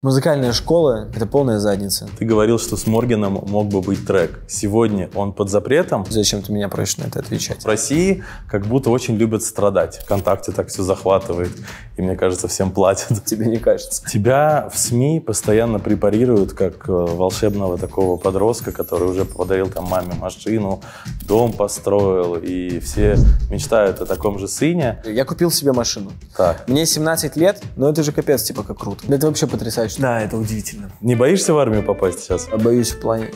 Музыкальная школа — это полная задница. Ты говорил, что с Моргеном мог бы быть трек. Сегодня он под запретом. Зачем ты меня просишь на это отвечать? В России как будто очень любят страдать. Вконтакте так все захватывает. И мне кажется, всем платят. Тебе не кажется? Тебя в СМИ постоянно препарируют как э, волшебного такого подростка, который уже подарил там маме машину, дом построил. И все мечтают о таком же сыне. Я купил себе машину. Так. Мне 17 лет, но это же капец, типа, как круто. Это вообще потрясающе страшно. Да, это удивительно. Не боишься в армию попасть сейчас? А боюсь в плане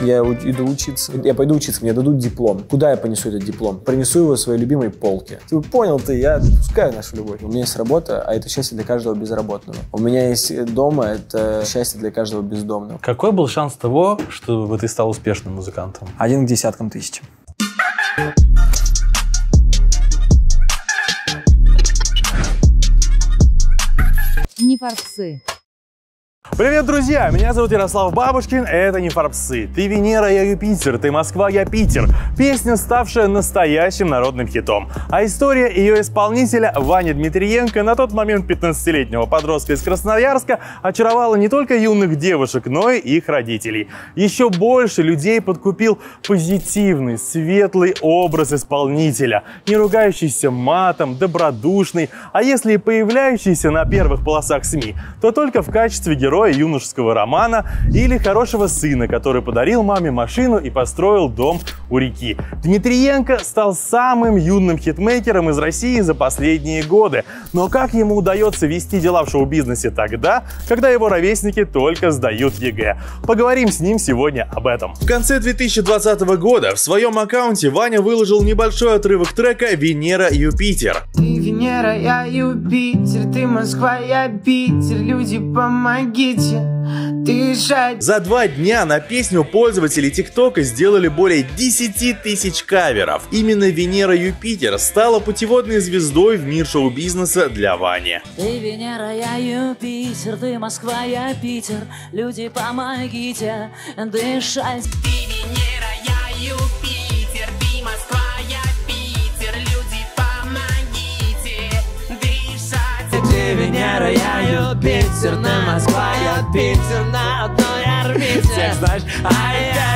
я иду учиться. Я пойду учиться, мне дадут диплом. Куда я понесу этот диплом? Принесу его своей любимой полке. Ты типа, понял ты, я отпускаю нашу любовь. У меня есть работа, а это счастье для каждого безработного. У меня есть дома, это счастье для каждого бездомного. Какой был шанс того, чтобы ты стал успешным музыкантом? Один к десяткам тысяч. Не форсы. Привет, друзья! Меня зовут Ярослав Бабушкин, это не Фарбсы. Ты Венера, я Юпитер, ты Москва, я Питер. Песня, ставшая настоящим народным хитом. А история ее исполнителя Вани Дмитриенко, на тот момент 15-летнего подростка из Красноярска, очаровала не только юных девушек, но и их родителей. Еще больше людей подкупил позитивный, светлый образ исполнителя, не ругающийся матом, добродушный, а если и появляющийся на первых полосах СМИ, то только в качестве героя героя юношеского романа или хорошего сына, который подарил маме машину и построил дом у реки. Дмитриенко стал самым юным хитмейкером из России за последние годы. Но как ему удается вести дела в шоу-бизнесе тогда, когда его ровесники только сдают ЕГЭ? Поговорим с ним сегодня об этом. В конце 2020 года в своем аккаунте Ваня выложил небольшой отрывок трека «Венера Юпитер». Ты Венера, я Юпитер, ты Москва, я Питер, люди, помоги хотите дышать. За два дня на песню пользователи ТикТока сделали более 10 тысяч каверов. Именно Венера Юпитер стала путеводной звездой в мир шоу-бизнеса для Вани. Ты Венера, я Юпитер, ты Москва, я Питер. Люди, помогите дышать. Ты Венера, я Юпитер. Венера, я Юпитерна, Москва, я Питерна, одной орбите.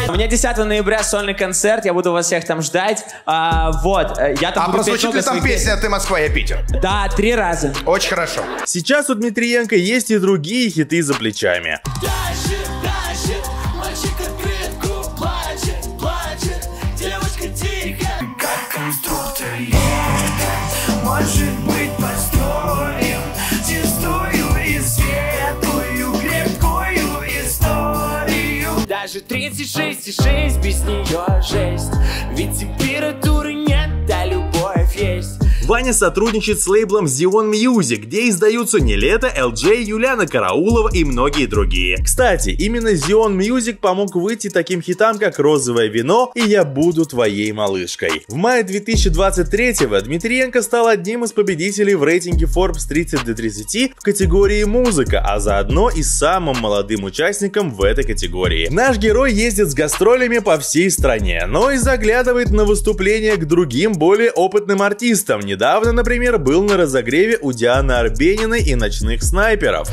У меня 10 ноября сольный концерт, я буду вас всех там ждать. А, вот, э, я там А буду прозвучит ли там своих песня «Ты Москва, я Питер»? Да, три раза. Очень хорошо. Сейчас у Дмитриенко есть и другие хиты за плечами. Плачет, плачет, девочка тихо Как конструктор едет Мой 36,6 без нее жесть Ведь температура Ваня сотрудничает с лейблом Zion Music, где издаются не Лето, LJ, Юлиана Караулова и многие другие. Кстати, именно Zion Music помог выйти таким хитам, как «Розовое вино» и «Я буду твоей малышкой». В мае 2023-го Дмитриенко стал одним из победителей в рейтинге Forbes 30 до 30 в категории «Музыка», а заодно и самым молодым участником в этой категории. Наш герой ездит с гастролями по всей стране, но и заглядывает на выступления к другим более опытным артистам, не Недавно, например, был на разогреве у Дианы Арбениной и ночных снайперов.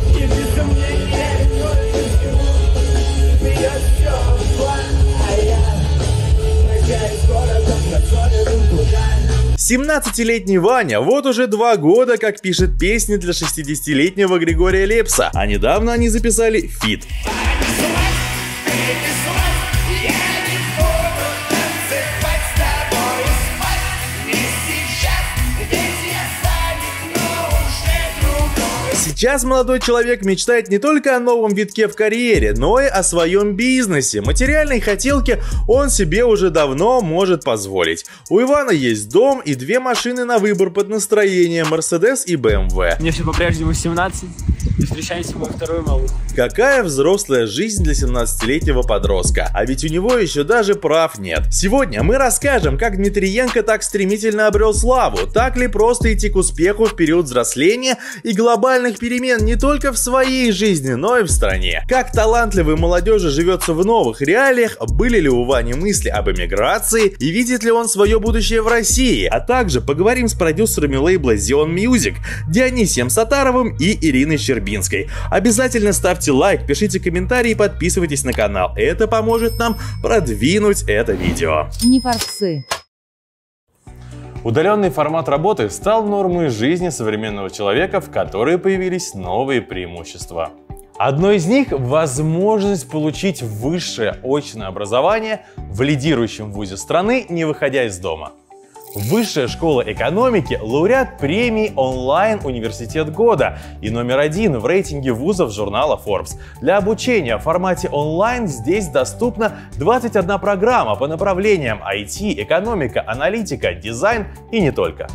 Семнадцатилетний Ваня вот уже два года как пишет песни для 60-летнего Григория Лепса, а недавно они записали фит. Ваня, Сейчас молодой человек мечтает не только о новом витке в карьере, но и о своем бизнесе. Материальной хотелки он себе уже давно может позволить. У Ивана есть дом и две машины на выбор под настроение, Mercedes и BMW. Мне все по-прежнему 17, и встречаемся мы вторую малу. Какая взрослая жизнь для 17-летнего подростка? А ведь у него еще даже прав нет. Сегодня мы расскажем, как Дмитриенко так стремительно обрел славу, так ли просто идти к успеху в период взросления и глобальных перемен перемен не только в своей жизни, но и в стране. Как талантливой молодежи живется в новых реалиях, были ли у Вани мысли об эмиграции и видит ли он свое будущее в России, а также поговорим с продюсерами лейбла Zion Music, Дионисием Сатаровым и Ириной Щербинской. Обязательно ставьте лайк, пишите комментарии и подписывайтесь на канал. Это поможет нам продвинуть это видео. Не форсы. Удаленный формат работы стал нормой жизни современного человека, в которой появились новые преимущества. Одно из них – возможность получить высшее очное образование в лидирующем вузе страны, не выходя из дома. Высшая школа экономики – лауреат премии онлайн-университет года и номер один в рейтинге вузов журнала Forbes. Для обучения в формате онлайн здесь доступна 21 программа по направлениям IT, экономика, аналитика, дизайн и не только.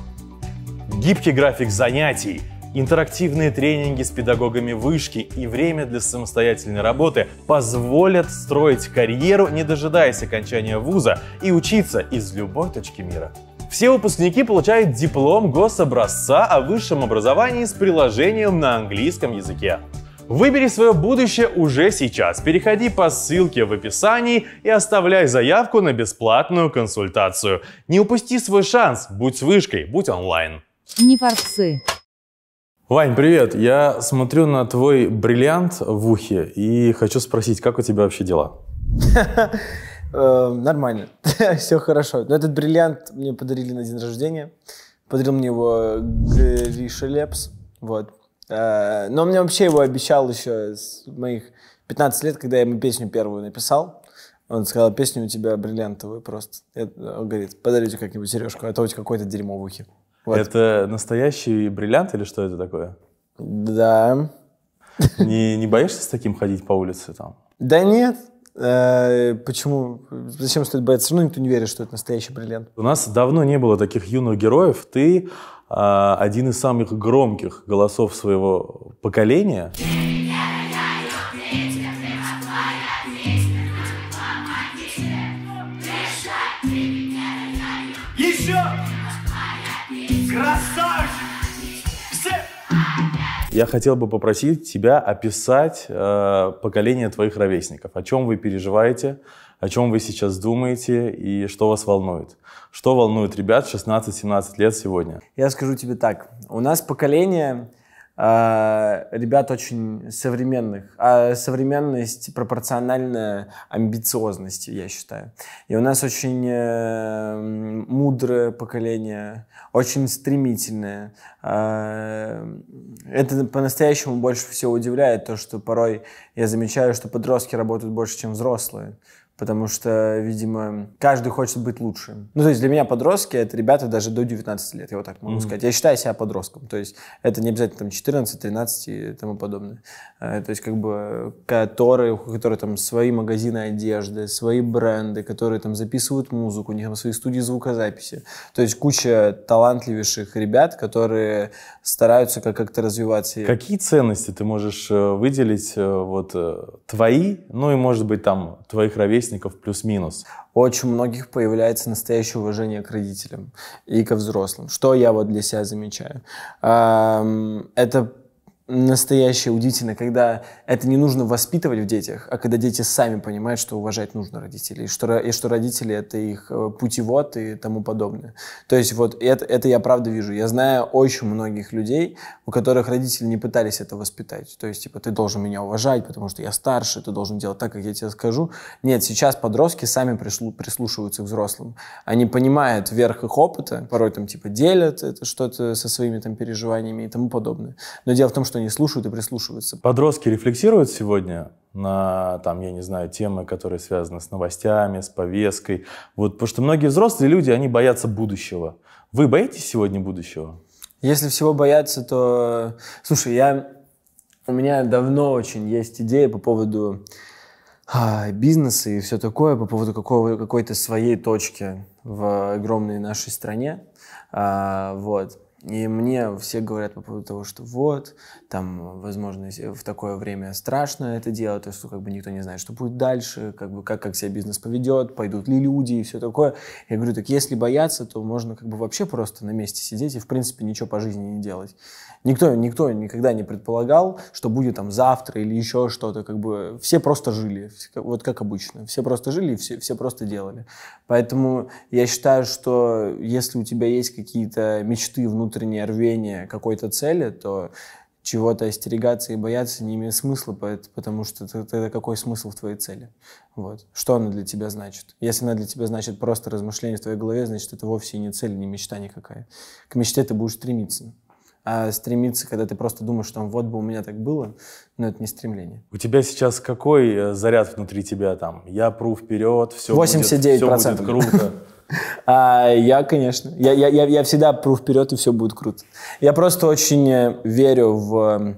Гибкий график занятий – Интерактивные тренинги с педагогами вышки и время для самостоятельной работы позволят строить карьеру, не дожидаясь окончания вуза, и учиться из любой точки мира. Все выпускники получают диплом гособразца о высшем образовании с приложением на английском языке. Выбери свое будущее уже сейчас. Переходи по ссылке в описании и оставляй заявку на бесплатную консультацию. Не упусти свой шанс, будь с вышкой, будь онлайн. Не форсы. Вань, привет! Я смотрю на твой бриллиант в ухе и хочу спросить, как у тебя вообще дела? Э, нормально, все хорошо. Но этот бриллиант мне подарили на день рождения. Подарил мне его Гриша Лепс. Вот. Э, но мне вообще его обещал еще с моих 15 лет, когда я ему песню первую написал. Он сказал, песню у тебя бриллиантовую просто. Это, он говорит, подарите как-нибудь сережку, а то у тебя какой то дерьмо в ухе. Вот. Это настоящий бриллиант или что это такое? Да. Не, не боишься с таким ходить по улице там? Да нет, Э, почему? Зачем стоит бояться? Все равно никто не верит, что это настоящий бриллиант. У нас давно не было таких юных героев. Ты а, один из самых громких голосов своего поколения. Yeah. Я хотел бы попросить тебя описать э, поколение твоих ровесников. О чем вы переживаете, о чем вы сейчас думаете и что вас волнует. Что волнует ребят 16-17 лет сегодня? Я скажу тебе так. У нас поколение а, ребят очень современных. А современность пропорциональна амбициозности, я считаю. И у нас очень э, мудрое поколение, очень стремительное. А, это по-настоящему больше всего удивляет, то, что порой я замечаю, что подростки работают больше, чем взрослые потому что, видимо, каждый хочет быть лучшим. Ну, то есть для меня подростки — это ребята даже до 19 лет, я вот так могу mm-hmm. сказать. Я считаю себя подростком, то есть это не обязательно там 14, 13 и тому подобное. Э, то есть как бы которые, которые там свои магазины одежды, свои бренды, которые там записывают музыку, у них там свои студии звукозаписи. То есть куча талантливейших ребят, которые стараются как-то развивать. Какие ценности ты можешь э, выделить, э, вот, э, твои, ну и, может быть, там, твоих ровесников плюс-минус? Очень многих появляется настоящее уважение к родителям и ко взрослым, что я вот для себя замечаю. Это настоящее, удивительно, когда это не нужно воспитывать в детях, а когда дети сами понимают, что уважать нужно родителей, и что, и что родители — это их э, путевод и тому подобное. То есть вот это, это я правда вижу. Я знаю очень многих людей, у которых родители не пытались это воспитать. То есть типа ты должен меня уважать, потому что я старше, ты должен делать так, как я тебе скажу. Нет, сейчас подростки сами пришлу, прислушиваются к взрослым. Они понимают верх их опыта, порой там типа делят это что-то со своими там переживаниями и тому подобное. Но дело в том, что они слушают и прислушиваются. Подростки рефлексируют сегодня на, там, я не знаю, темы, которые связаны с новостями, с повесткой. Вот, потому что многие взрослые люди, они боятся будущего. Вы боитесь сегодня будущего? Если всего бояться, то... Слушай, я... у меня давно очень есть идея по поводу а, бизнеса и все такое, по поводу какого, какой-то своей точки в огромной нашей стране. А, вот. И мне все говорят по поводу того, что вот, там, возможно, в такое время страшно это делать, то, что ну, как бы никто не знает, что будет дальше, как бы как, как себя бизнес поведет, пойдут ли люди и все такое. Я говорю, так если бояться, то можно как бы вообще просто на месте сидеть и, в принципе, ничего по жизни не делать. Никто, никто никогда не предполагал, что будет там завтра или еще что-то, как бы все просто жили, вот как обычно, все просто жили и все, все просто делали. Поэтому я считаю, что если у тебя есть какие-то мечты внутри, внутреннее рвение какой-то цели, то чего-то остерегаться и бояться не имеет смысла, потому что тогда какой смысл в твоей цели? Вот. Что она для тебя значит? Если она для тебя значит просто размышление в твоей голове, значит, это вовсе не цель, не мечта никакая. К мечте ты будешь стремиться. А стремиться, когда ты просто думаешь, что вот бы у меня так было, но ну, это не стремление. У тебя сейчас какой э, заряд внутри тебя там? Я пру вперед, все 89%. будет, все будет круто. А, я, конечно. Я, я, я, я всегда пру вперед, и все будет круто. Я просто очень э, верю в эм,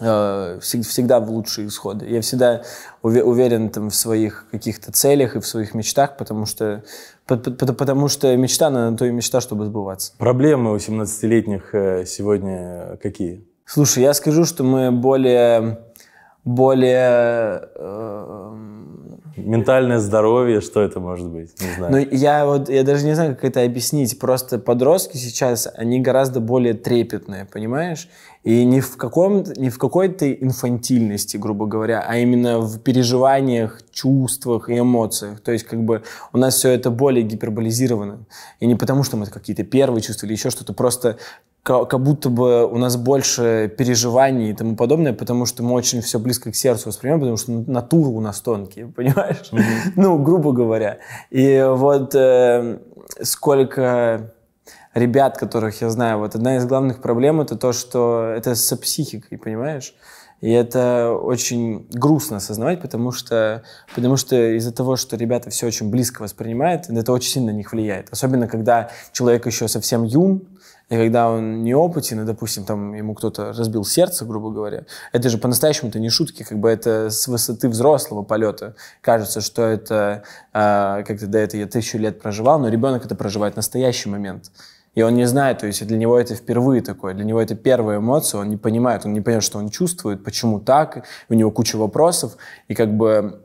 э, всегда в лучшие исходы. Я всегда уверен там, в своих каких-то целях и в своих мечтах, потому что, потому что мечта, на то и мечта, чтобы сбываться. Проблемы у 17-летних э, сегодня какие? Слушай, я скажу, что мы более, более э, Ментальное здоровье, что это может быть? Не знаю. Ну, я вот, я даже не знаю, как это объяснить. Просто подростки сейчас, они гораздо более трепетные, понимаешь? И не в, каком, не в какой-то инфантильности, грубо говоря, а именно в переживаниях, чувствах и эмоциях. То есть как бы у нас все это более гиперболизировано. И не потому, что мы какие-то первые чувства или еще что-то, просто как будто бы у нас больше переживаний и тому подобное, потому что мы очень все близко к сердцу воспринимаем, потому что натуры у нас тонкие, понимаешь? Mm-hmm. Ну, грубо говоря. И вот э, сколько ребят, которых я знаю, вот одна из главных проблем это то, что это со психикой, понимаешь? И это очень грустно осознавать, потому что, потому что из-за того, что ребята все очень близко воспринимают, это очень сильно на них влияет. Особенно, когда человек еще совсем юн, и когда он неопытен, и, допустим, там ему кто-то разбил сердце, грубо говоря, это же по-настоящему то не шутки, как бы это с высоты взрослого полета. Кажется, что это э, а, как-то до этого я тысячу лет проживал, но ребенок это проживает настоящий момент. И он не знает, то есть для него это впервые такое, для него это первая эмоция, он не понимает, он не понимает, что он чувствует, почему так, у него куча вопросов, и как бы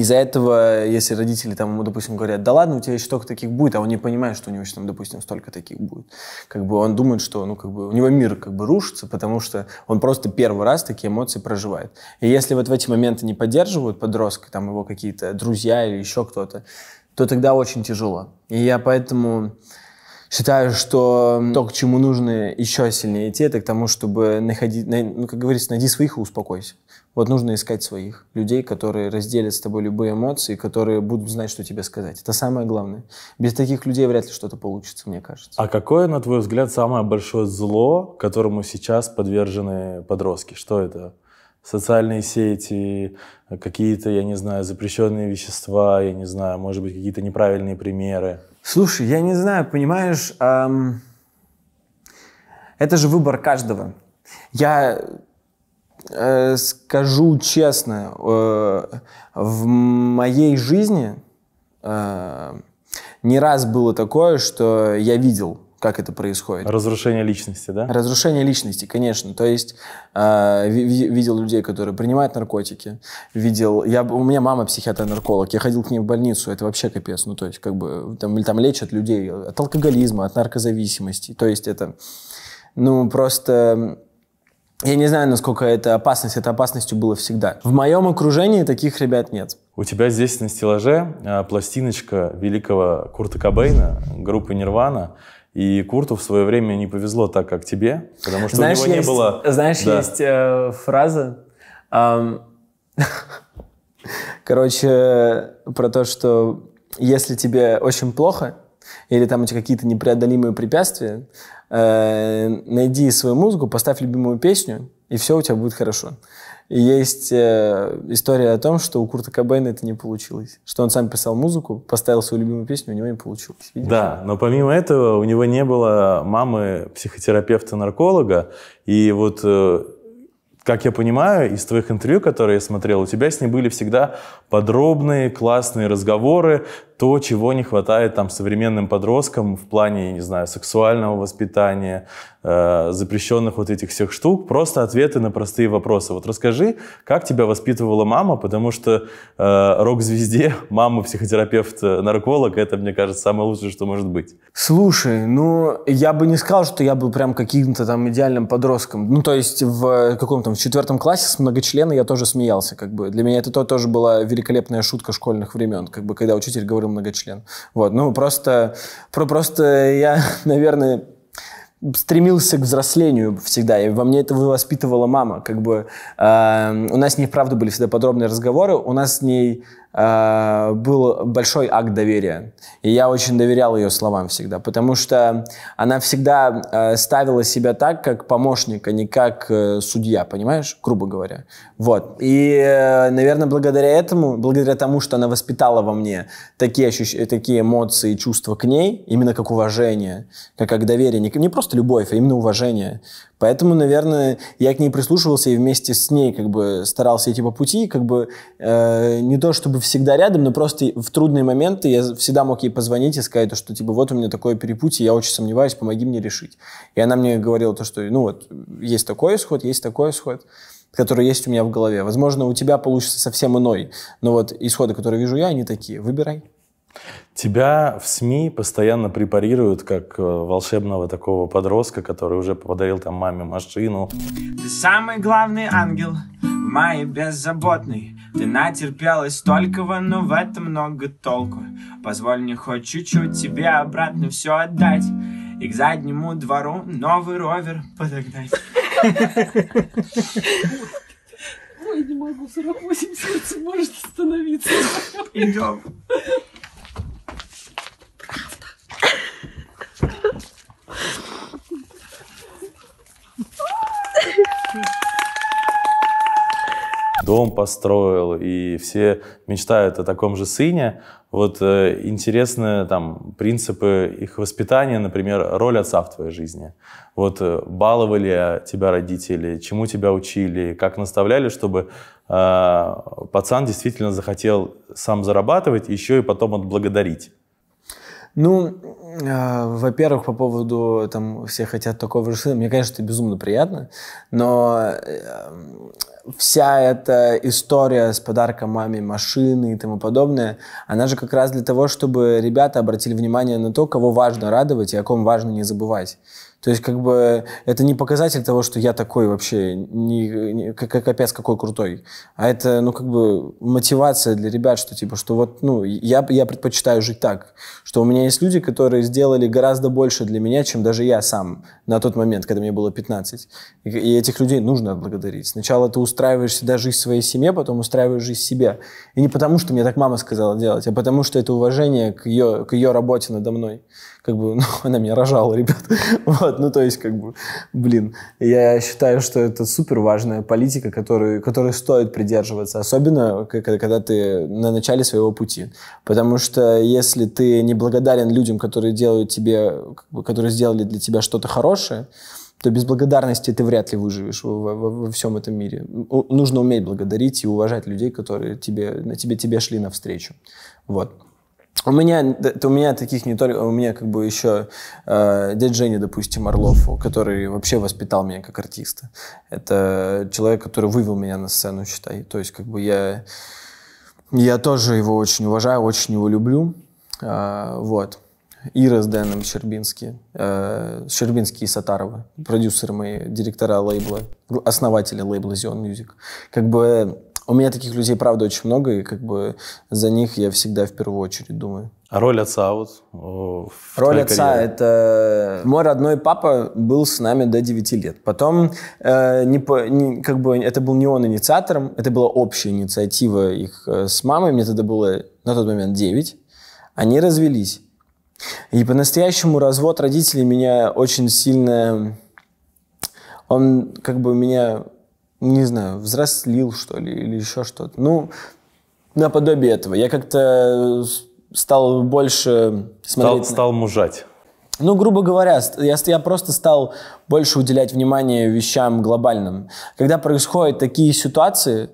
из-за этого, если родители там ему, допустим, говорят, да ладно, у тебя еще столько таких будет, а он не понимает, что у него еще там, допустим, столько таких будет. Как бы он думает, что, ну, как бы у него мир как бы рушится, потому что он просто первый раз такие эмоции проживает. И если вот в эти моменты не поддерживают подростка, там его какие-то друзья или еще кто-то, то тогда очень тяжело. И я поэтому Считаю, что то, к чему нужно еще сильнее идти, это к тому, чтобы находить, ну, как говорится, найди своих и успокойся. Вот нужно искать своих людей, которые разделят с тобой любые эмоции, которые будут знать, что тебе сказать. Это самое главное. Без таких людей вряд ли что-то получится, мне кажется. А какое, на твой взгляд, самое большое зло, которому сейчас подвержены подростки? Что это? социальные сети, какие-то, я не знаю, запрещенные вещества, я не знаю, может быть, какие-то неправильные примеры. Слушай, я не знаю, понимаешь, эм, это же выбор каждого. Я э, скажу честно, э, в моей жизни э, не раз было такое, что я видел, как это происходит. Разрушение личности, да? Разрушение личности, конечно. То есть э, видел людей, которые принимают наркотики, видел. Я у меня мама психиатр-нарколог, я ходил к ней в больницу, это вообще капец. Ну то есть как бы там там лечат людей от алкоголизма, от наркозависимости. То есть это ну просто я не знаю, насколько это опасность. Это опасностью было всегда. В моем окружении таких ребят нет. У тебя здесь на стеллаже а, пластиночка великого Курта Кобейна, группы «Нирвана». И Курту в свое время не повезло так, как тебе, потому что знаешь, у него есть, не было... Знаешь, да. есть э, фраза... Э, короче, про то, что если тебе очень плохо, или там у тебя какие-то непреодолимые препятствия, э, найди свою музыку, поставь любимую песню, и все у тебя будет хорошо. И есть э, история о том, что у Курта Кобейна это не получилось. Что он сам писал музыку, поставил свою любимую песню, у него не получилось. Видишь? Да, но помимо этого у него не было мамы психотерапевта-нарколога. И вот э, как я понимаю, из твоих интервью, которые я смотрел, у тебя с ней были всегда подробные, классные разговоры то, чего не хватает там современным подросткам в плане, не знаю, сексуального воспитания, э, запрещенных вот этих всех штук, просто ответы на простые вопросы. Вот расскажи, как тебя воспитывала мама, потому что э, рок-звезде мама психотерапевт э, нарколог это, мне кажется, самое лучшее, что может быть. Слушай, ну, я бы не сказал, что я был прям каким-то там идеальным подростком. Ну, то есть в э, каком-то в четвертом классе с многочлена я тоже смеялся, как бы. Для меня это тоже была великолепная шутка школьных времен, как бы, когда учитель говорит выборы многочлен. Вот, ну просто, про, просто я, наверное, стремился к взрослению всегда, и во мне это воспитывала мама, как бы э, у нас с ней, правда, были всегда подробные разговоры, у нас с ней Э, был большой акт доверия. И я очень доверял ее словам всегда, потому что она всегда э, ставила себя так, как помощник, а не как э, судья, понимаешь, грубо говоря. Вот. И, наверное, благодаря этому, благодаря тому, что она воспитала во мне такие, ощущ... такие эмоции и чувства к ней, именно как уважение, как, как доверие, не, не просто любовь, а именно уважение, Поэтому, наверное, я к ней прислушивался и вместе с ней как бы старался идти по пути, как бы э, не то чтобы всегда рядом, но просто в трудные моменты я всегда мог ей позвонить и сказать, что типа вот у меня такое перепутье, я очень сомневаюсь, помоги мне решить. И она мне говорила то, что ну вот есть такой исход, есть такой исход который есть у меня в голове. Возможно, у тебя получится совсем иной, но вот исходы, которые вижу я, они такие. Выбирай. Тебя в СМИ постоянно препарируют как э, волшебного такого подростка, который уже подарил там маме машину. Ты самый главный ангел, май беззаботный. Ты натерпелась столького, но в этом много толку. Позволь мне хоть чуть-чуть тебе обратно все отдать. И к заднему двору новый ровер подогнать. Ой, не могу, 48 сердце может остановиться. Идем. Дом построил, и все мечтают о таком же сыне. Вот э, интересны там принципы их воспитания, например, роль отца в твоей жизни. Вот э, баловали тебя родители, чему тебя учили, как наставляли, чтобы э, пацан действительно захотел сам зарабатывать, еще и потом отблагодарить. Ну, э, во-первых, по поводу там все хотят такого же сына, мне, конечно, это безумно приятно, но э, вся эта история с подарком маме машины и тому подобное, она же как раз для того, чтобы ребята обратили внимание на то, кого важно радовать и о ком важно не забывать. То есть, как бы, это не показатель того, что я такой вообще, не, не, как, капец какой крутой, а это, ну, как бы, мотивация для ребят, что, типа, что вот, ну, я, я предпочитаю жить так, что у меня есть люди, которые сделали гораздо больше для меня, чем даже я сам на тот момент, когда мне было 15. И, и этих людей нужно отблагодарить. Сначала ты устраиваешь всегда жизнь своей семье, потом устраиваешь жизнь себе. И не потому, что мне так мама сказала делать, а потому, что это уважение к ее, к ее работе надо мной как бы, ну, она меня рожала, ребят. Вот, ну, то есть, как бы, блин, я считаю, что это супер важная политика, которую, которой стоит придерживаться, особенно, когда, когда ты на начале своего пути. Потому что если ты не благодарен людям, которые делают тебе, которые сделали для тебя что-то хорошее, то без благодарности ты вряд ли выживешь во, во, во всем этом мире. Нужно уметь благодарить и уважать людей, которые тебе, на тебе, тебе шли навстречу. Вот. У меня, это у меня таких не только, у меня как бы еще э, дядя Женя, допустим, Орлов, который вообще воспитал меня как артиста. Это человек, который вывел меня на сцену, считай. То есть как бы я, я тоже его очень уважаю, очень его люблю. Э, вот. Ира с Дэном Щербинский, э, Щербинский и Сатарова, продюсеры мои, директора лейбла, основатели лейбла Zion Music. Как бы у меня таких людей, правда, очень много, и как бы за них я всегда в первую очередь думаю. А роль отца вот? Роль отца карьере. это э, мой родной папа был с нами до 9 лет. Потом э, не по, не, как бы это был не он инициатором, это была общая инициатива их э, с мамой. Мне тогда было на тот момент 9. Они развелись. И по-настоящему развод родителей меня очень сильно... Он как бы меня не знаю, взрослил, что ли, или еще что-то. Ну, наподобие этого. Я как-то э, стал больше смотреть... Стал, на... стал мужать. Ну, грубо говоря, я, я просто стал больше уделять внимание вещам глобальным. Когда происходят такие ситуации,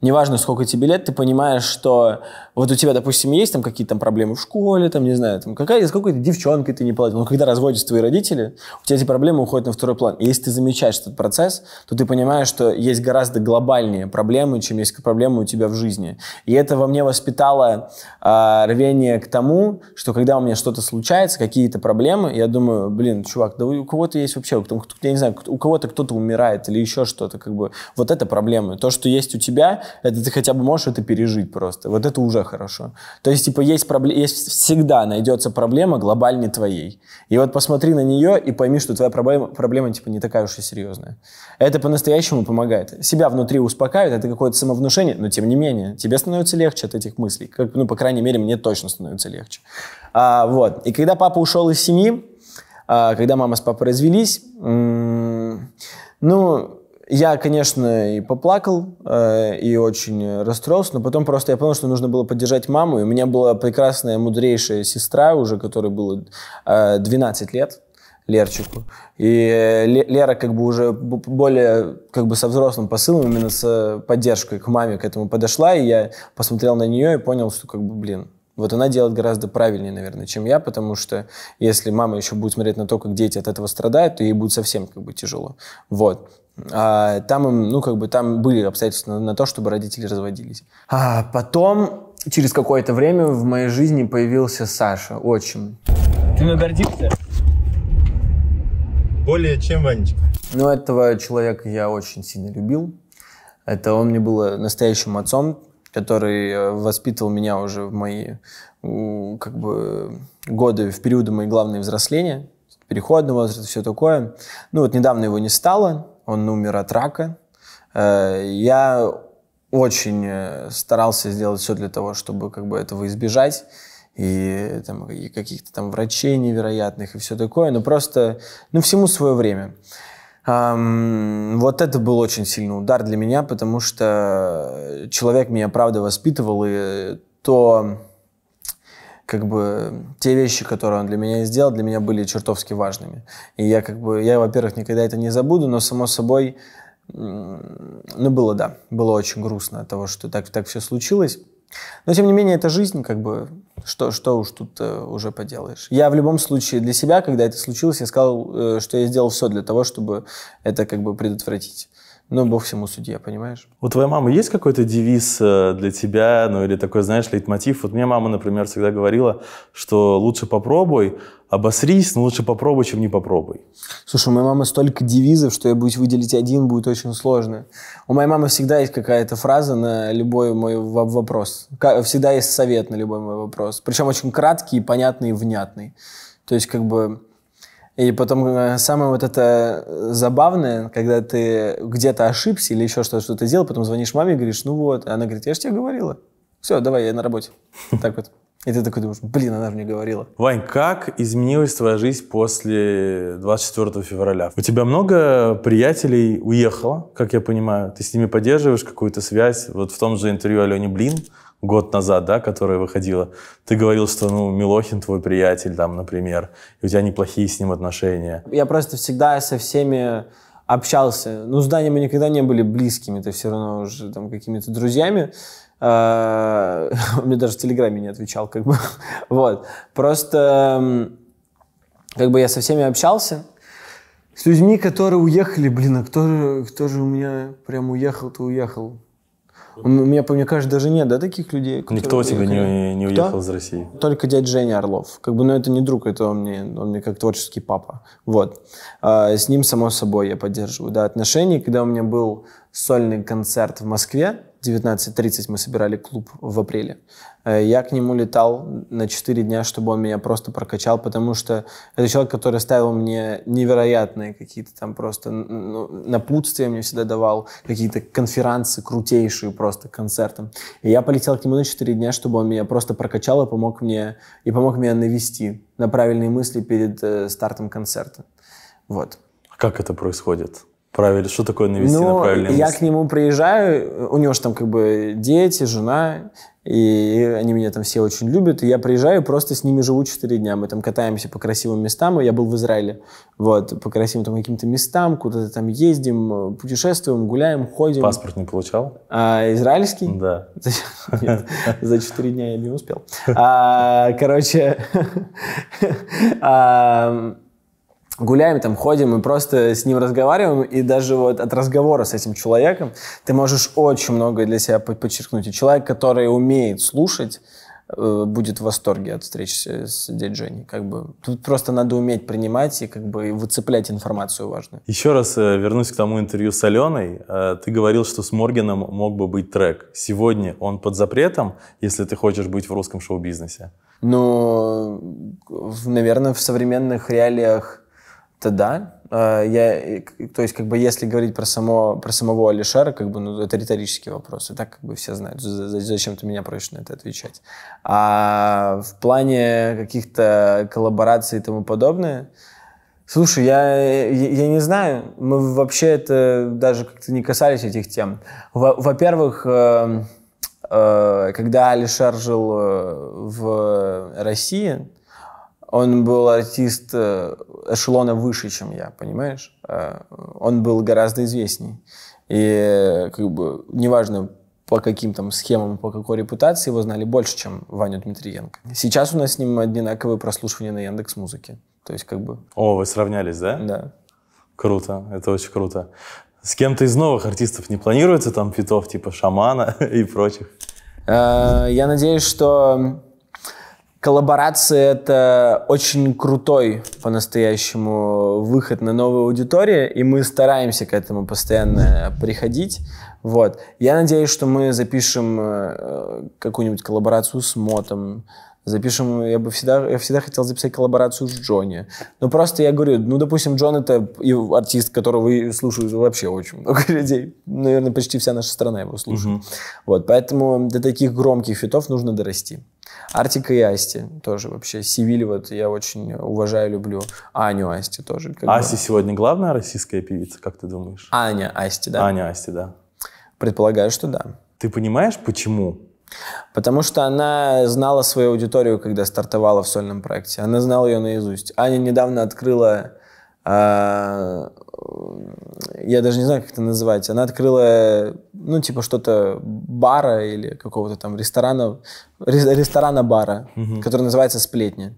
неважно, сколько тебе лет, ты понимаешь, что вот у тебя, допустим, есть там какие-то проблемы в школе, там, не знаю, там, какая, с какой-то девчонкой ты не платил. Но ну, когда разводятся твои родители, у тебя эти проблемы уходят на второй план. И если ты замечаешь этот процесс, то ты понимаешь, что есть гораздо глобальнее проблемы, чем есть проблемы у тебя в жизни. И это во мне воспитало э, рвение к тому, что когда у меня что-то случается, какие-то проблемы, я думаю, блин, чувак, да у кого-то есть вообще, я не знаю, у кого-то кто-то умирает или еще что-то, как бы, вот это проблемы. То, что есть у тебя, это ты хотя бы можешь это пережить просто. Вот это уже хорошо. То есть, типа, есть, пробле- есть всегда найдется проблема глобальной твоей. И вот посмотри на нее и пойми, что твоя проблема, проблема типа, не такая уж и серьезная. Это по-настоящему помогает. Себя внутри успокаивает, это какое-то самовнушение, но тем не менее, тебе становится легче от этих мыслей. Как, ну, по крайней мере, мне точно становится легче. А, вот. И когда папа ушел из семьи, а, когда мама с папой развелись, м- ну, я, конечно, и поплакал, э, и очень расстроился, но потом просто я понял, что нужно было поддержать маму. И у меня была прекрасная, мудрейшая сестра уже, которой было 12 э, лет, Лерчику. И э, Лера как бы уже более как бы со взрослым посылом, именно с поддержкой к маме к этому подошла, и я посмотрел на нее и понял, что как бы, блин, вот она делает гораздо правильнее, наверное, чем я, потому что если мама еще будет смотреть на то, как дети от этого страдают, то ей будет совсем как бы тяжело. Вот. А, там им, ну, как бы, там были обстоятельства на, на то, чтобы родители разводились. А потом, через какое-то время в моей жизни появился Саша, отчим. Ты надордился? Более чем Ванечка. Ну, этого человека я очень сильно любил. Это он мне был э, настоящим отцом, который э, воспитывал меня уже в мои как бы, годы, в периоды моей главной взросления, переходного возраста, все такое. Ну вот недавно его не стало, он умер от рака. Э, я очень э, старался сделать все для того, чтобы как бы этого избежать и, там, и каких-то там врачей невероятных и все такое, но просто, ну, всему свое время. Эм, вот это был очень сильный удар для меня, потому что человек меня, правда, воспитывал, и то, как бы те вещи, которые он для меня сделал, для меня были чертовски важными. И я как бы, я, во-первых, никогда это не забуду, но само собой, ну, было, да, было очень грустно от того, что так, так все случилось. Но, тем не менее, это жизнь, как бы, что, что уж тут э, уже поделаешь. Я в любом случае для себя, когда это случилось, я сказал, э, что я сделал все для того, чтобы это как бы предотвратить. Ну, бог всему судья, понимаешь? У твоей мамы есть какой-то девиз э, для тебя, ну, или такой, знаешь, лейтмотив? Вот мне мама, например, всегда говорила, что лучше попробуй, обосрись, но лучше попробуй, чем не попробуй. Слушай, у моей мамы столько девизов, что я будет выделить один, будет очень сложно. У моей мамы всегда есть какая-то фраза на любой мой вопрос. Всегда есть совет на любой мой вопрос. Причем очень краткий, понятный и внятный. То есть, как бы, и потом э, самое вот это э, забавное, когда ты где-то ошибся или еще что-то, что-то сделал, потом звонишь маме и говоришь, ну вот. Она говорит, я же тебе говорила. Все, давай, я на работе. Так вот. И ты такой думаешь, блин, она же мне говорила. Вань, как изменилась твоя жизнь после 24 февраля? У тебя много приятелей уехало, как я понимаю. Ты с ними поддерживаешь какую-то связь. Вот в том же интервью Алене Блин год назад, да, которая выходила, ты говорил, что, ну, Милохин твой приятель, там, например, и у тебя неплохие с ним отношения. Я просто всегда со всеми общался. Ну, с Даней мы никогда не были близкими, то все равно уже там какими-то друзьями. Он а, мне даже в Телеграме не отвечал, как бы. Вот. Просто как бы я со всеми общался, с людьми, которые уехали, блин, а кто, кто же у меня прям уехал-то уехал. -то уехал у меня, мне кажется, даже нет, да, таких людей? Никто тебя не, не уехал Кто? из России? Только дядя Женя Орлов. Как бы, но ну, это не друг, это он мне, он мне как творческий папа. Вот. А, с ним, само собой, я поддерживаю, да, отношения. Когда у меня был сольный концерт в Москве, 19.30 мы собирали клуб в апреле. Э, я к нему летал на 4 дня, чтобы он меня просто прокачал, потому что это человек, который ставил мне невероятные какие-то там просто ну, напутствия, мне всегда давал какие-то конференции крутейшие просто концертом. И я полетел к нему на 4 дня, чтобы он меня просто прокачал и помог мне, и помог меня навести на правильные мысли перед э, стартом концерта. Вот. А как это происходит? Правильно, что такое навести ну, на правильные я мысли? Я к нему приезжаю, у него же там как бы дети, жена, и они меня там все очень любят, и я приезжаю, просто с ними живу 4 дня, мы там катаемся по красивым местам, я был в Израиле, вот, по красивым там каким-то местам, куда-то там ездим, путешествуем, гуляем, ходим. Паспорт не получал? А, израильский? Да. за 4 дня я не успел. А, короче, а, гуляем там, ходим и просто с ним разговариваем, и даже вот от разговора с этим человеком ты можешь очень много для себя подчеркнуть. И человек, который умеет слушать, э, будет в восторге от встречи с диджей. Как бы тут просто надо уметь принимать и как бы выцеплять информацию важную. Еще раз э, вернусь к тому интервью с Аленой. Э, ты говорил, что с Морганом мог бы быть трек. Сегодня он под запретом, если ты хочешь быть в русском шоу-бизнесе? Ну, наверное, в современных реалиях да, да. Э, я, э, то есть, как бы, если говорить про, само, про самого Алишера, как бы, ну, это риторический вопрос. И так, как бы, все знают, зачем ты меня просишь на это отвечать. А в плане каких-то коллабораций и тому подобное, Слушай, я, я, я не знаю, мы вообще это даже как-то не касались этих тем. Во-первых, -во э, когда Алишер жил в России, он был артист э, эшелона выше, чем я, понимаешь? Э, он был гораздо известней. И как бы неважно, по каким там схемам, по какой репутации его знали больше, чем Ваню Дмитриенко. Сейчас у нас с ним одинаковые прослушивания на Яндекс Музыке. То есть как бы... О, вы сравнялись, да? Да. Круто, это очень круто. С кем-то из новых артистов не планируется там фитов типа Шамана и прочих? Э, я надеюсь, что Коллаборация — это очень крутой по-настоящему выход на новую аудиторию, и мы стараемся к этому постоянно приходить. Вот. Я надеюсь, что мы запишем э, какую-нибудь коллаборацию с Мотом, запишем, я бы всегда, я всегда хотел записать коллаборацию с Джонни. Но просто я говорю, ну, допустим, Джон это артист, которого слушают вообще очень много людей. Наверное, почти вся наша страна его слушает. Угу. Вот, поэтому до таких громких фитов нужно дорасти. Артика и Асти тоже вообще. Сивили вот я очень уважаю, люблю. Аню Асти тоже. Асти бы. сегодня главная российская певица, как ты думаешь? Аня Асти, да. Аня Асти, да. Предполагаю, что да. Ты понимаешь, почему? Потому что она знала свою аудиторию, когда стартовала в сольном проекте. Она знала ее наизусть. Аня недавно открыла... Э, я даже не знаю, как это называть. Она открыла ну, типа что-то бара или какого-то там ресторана, ресторана-бара, угу. который называется «Сплетни».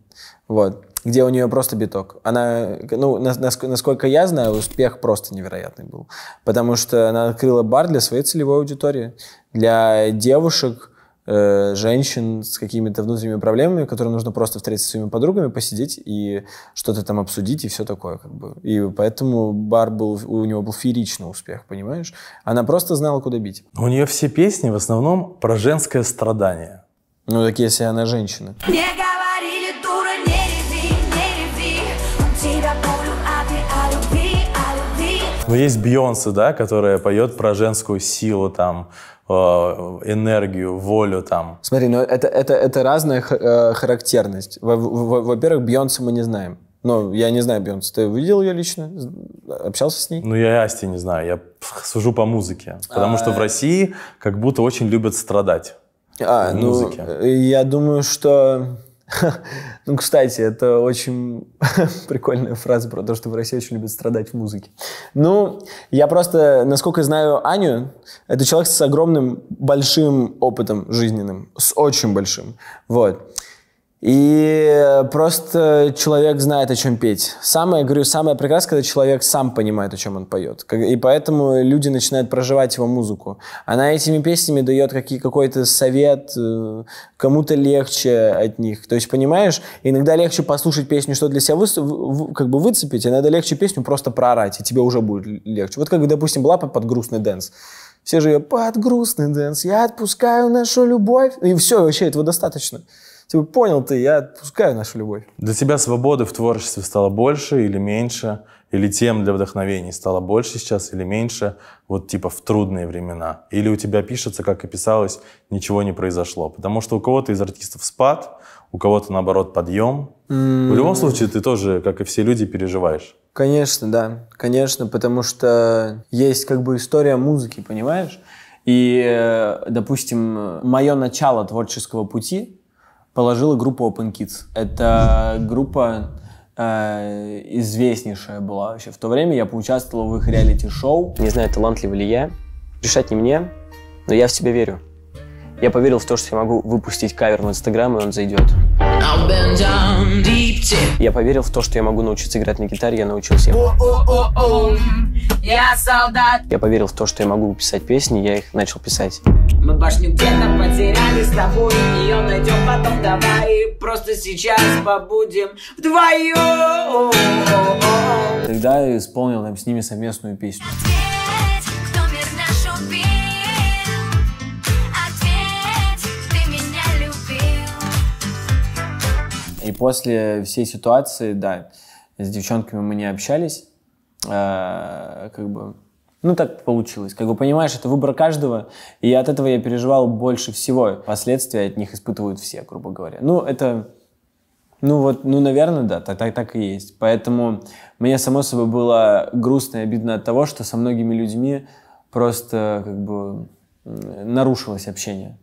Вот где у нее просто биток. Она, ну, насколько я знаю, успех просто невероятный был. Потому что она открыла бар для своей целевой аудитории. Для девушек, Э, женщин с какими-то внутренними проблемами, которым нужно просто встретиться с своими подругами, посидеть и что-то там обсудить и все такое. Как бы. И поэтому бар был, у него был фееричный успех, понимаешь? Она просто знала, куда бить. У нее все песни в основном про женское страдание. Ну так если она женщина. Не говорили, дура, не реви, не реви. Тебя помню, а ты о любви, о любви. Но ну, есть Бьонсе, да, которая поет про женскую силу там, Э, энергию, волю там. Смотри, но это, это, это разная э, характерность. Во-первых, Бьонса мы не знаем. Ну, я не знаю Бейонсе. Ты видел ее лично? Общался с ней? Ну, я Асти не знаю. Я сужу по музыке. Потому а... что в а. России как будто очень любят страдать. А, в ну, я думаю, что... Ну, кстати, это очень прикольная фраза про то, что в России очень любят страдать в музыке. Ну, я просто, насколько знаю Аню, это человек с огромным, большим опытом жизненным, с очень большим. Вот. И просто человек знает, о чем петь. Самое, говорю, самое прекрасное, когда человек сам понимает, о чем он поет. И поэтому люди начинают проживать его музыку. Она этими песнями дает какие, какой-то совет, э, кому-то легче от них. То есть, понимаешь, иногда легче послушать песню, что для себя вы, как бы выцепить, иногда легче песню просто проорать, и тебе уже будет легче. Вот как, допустим, была под грустный дэнс. Все же ее под грустный дэнс, я отпускаю нашу любовь. И все, вообще этого достаточно типа, понял ты, я отпускаю нашу любовь. Для тебя свободы в творчестве стало больше или меньше? Или тем для вдохновений стало больше сейчас или меньше, вот типа в трудные времена? Или у тебя пишется, как и писалось, ничего не произошло? Потому что у кого-то из артистов спад, у кого-то, наоборот, подъем. Mm. В любом случае, ты тоже, как и все люди, переживаешь. Конечно, да, конечно, потому что есть как бы история музыки, понимаешь? И, э, допустим, мое начало творческого пути положила группу Open Kids. Это группа э, известнейшая была вообще. В то время я поучаствовал в их реалити-шоу. Не знаю, талантливый ли я. Решать не мне, но я в себя верю. Я поверил в то, что я могу выпустить кавер в Инстаграм, и он зайдет. Я поверил в то, что я могу научиться играть на гитаре, я научился. Я солдат. Я поверил в то, что я могу писать песни, я их начал писать. Мы башню где-то потеряли с тобой Ее найдем потом, давай Просто сейчас побудем вдвоем Тогда я исполнил там с ними совместную песню. И после всей ситуации, да, с девчонками мы не общались, э, как бы ну, так получилось. Как бы понимаешь, это выбор каждого, и от этого я переживал больше всего. Последствия от них испытывают все, грубо говоря. Ну, это... Ну вот, ну, наверное, да, так, так, так и есть. Поэтому мне, само собой, было грустно и обидно от того, что со многими людьми просто как бы нарушилось общение.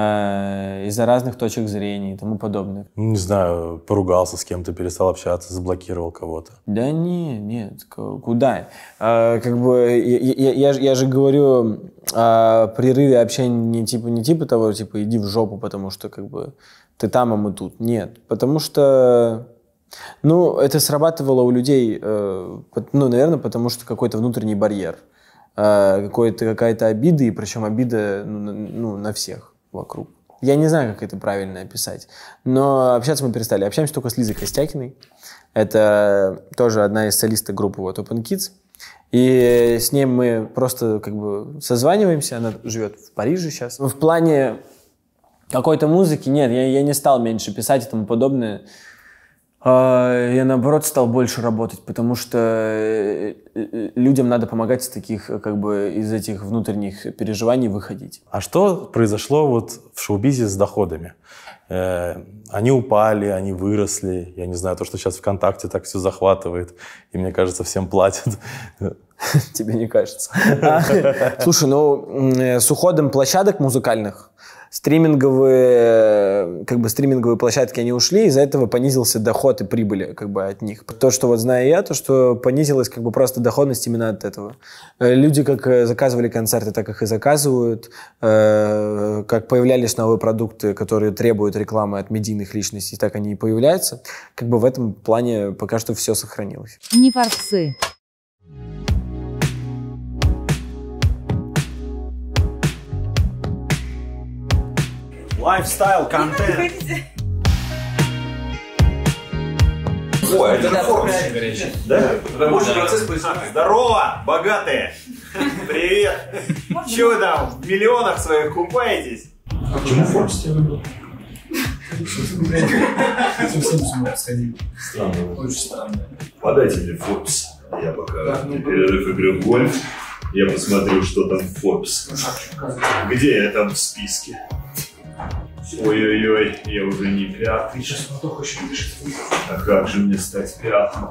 Э, из-за разных точек зрения и тому подобное. Не знаю, поругался с кем-то, перестал общаться, заблокировал кого-то. Да не, нет, куда? А, как бы я, я, я, я же говорю о прерыве общения не типа не типа того, типа иди в жопу, потому что как бы ты там, а мы тут. Нет, потому что ну, это срабатывало у людей, э, ну, наверное, потому что какой-то внутренний барьер, какое-то какая-то обида, и причем обида ну, на ну, всех вокруг. Я не знаю, как это правильно описать. Но общаться мы перестали. Общаемся только с Лизой Костякиной. Это тоже одна из солисток группы вот, Open Kids. И с ней мы просто как бы созваниваемся. Она живет в Париже сейчас. В плане какой-то музыки нет, я, я не стал меньше писать и тому подобное. А, я, наоборот, стал больше работать, потому что э, э, э, людям надо помогать из таких, как бы, из этих внутренних переживаний выходить. А что произошло вот в шоу-бизе с доходами? Они упали, они выросли. Я не знаю, то, что сейчас ВКонтакте так все захватывает. И, мне кажется, всем платят. Тебе не кажется. А, слушай, ну, с уходом площадок музыкальных стриминговые, как бы стриминговые площадки, они ушли, из-за этого понизился доход и прибыли как бы от них. То, что вот знаю я, то, что понизилась как бы просто доходность именно от этого. Э, люди как э, заказывали концерты, так их и заказывают. Э, как появлялись новые продукты, которые требуют рекламы от медийных личностей, так они и появляются. Как бы в этом плане пока что все сохранилось. Не форсы. Лайфстайл, ну, контент. Ой, это на форуме горячий. Да? Рабочий процесс а, происходит. Здорово, богатые! Привет! Чего вы там в миллионах своих купаетесь? А почему Forbes тебя выбрал? Странно. Очень странно. Подайте мне Forbes. Я пока ну, перерыв ну. игры в гольф. Я посмотрю, что там в Forbes. Где я там в списке? Ой-ой-ой, я уже не пят. Ты сейчас платок еще будешь. А как же мне стать пятным?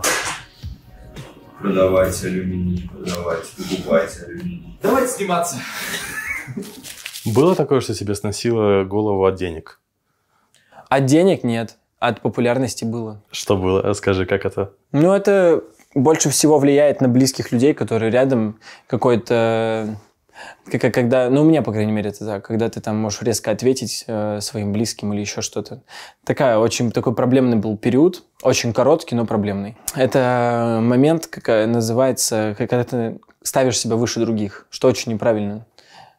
Продавайте алюминий, продавайте. покупать алюминий. Давайте сниматься. Было такое, что тебе сносило голову от денег? От денег нет. От популярности было. Что было? Скажи, как это? Ну, это больше всего влияет на близких людей, которые рядом. Какой-то как, когда, ну, у меня, по крайней мере, это так, когда ты там можешь резко ответить э, своим близким или еще что-то. Такая, очень такой проблемный был период, очень короткий, но проблемный. Это момент, как э, называется, когда ты ставишь себя выше других, что очень неправильно.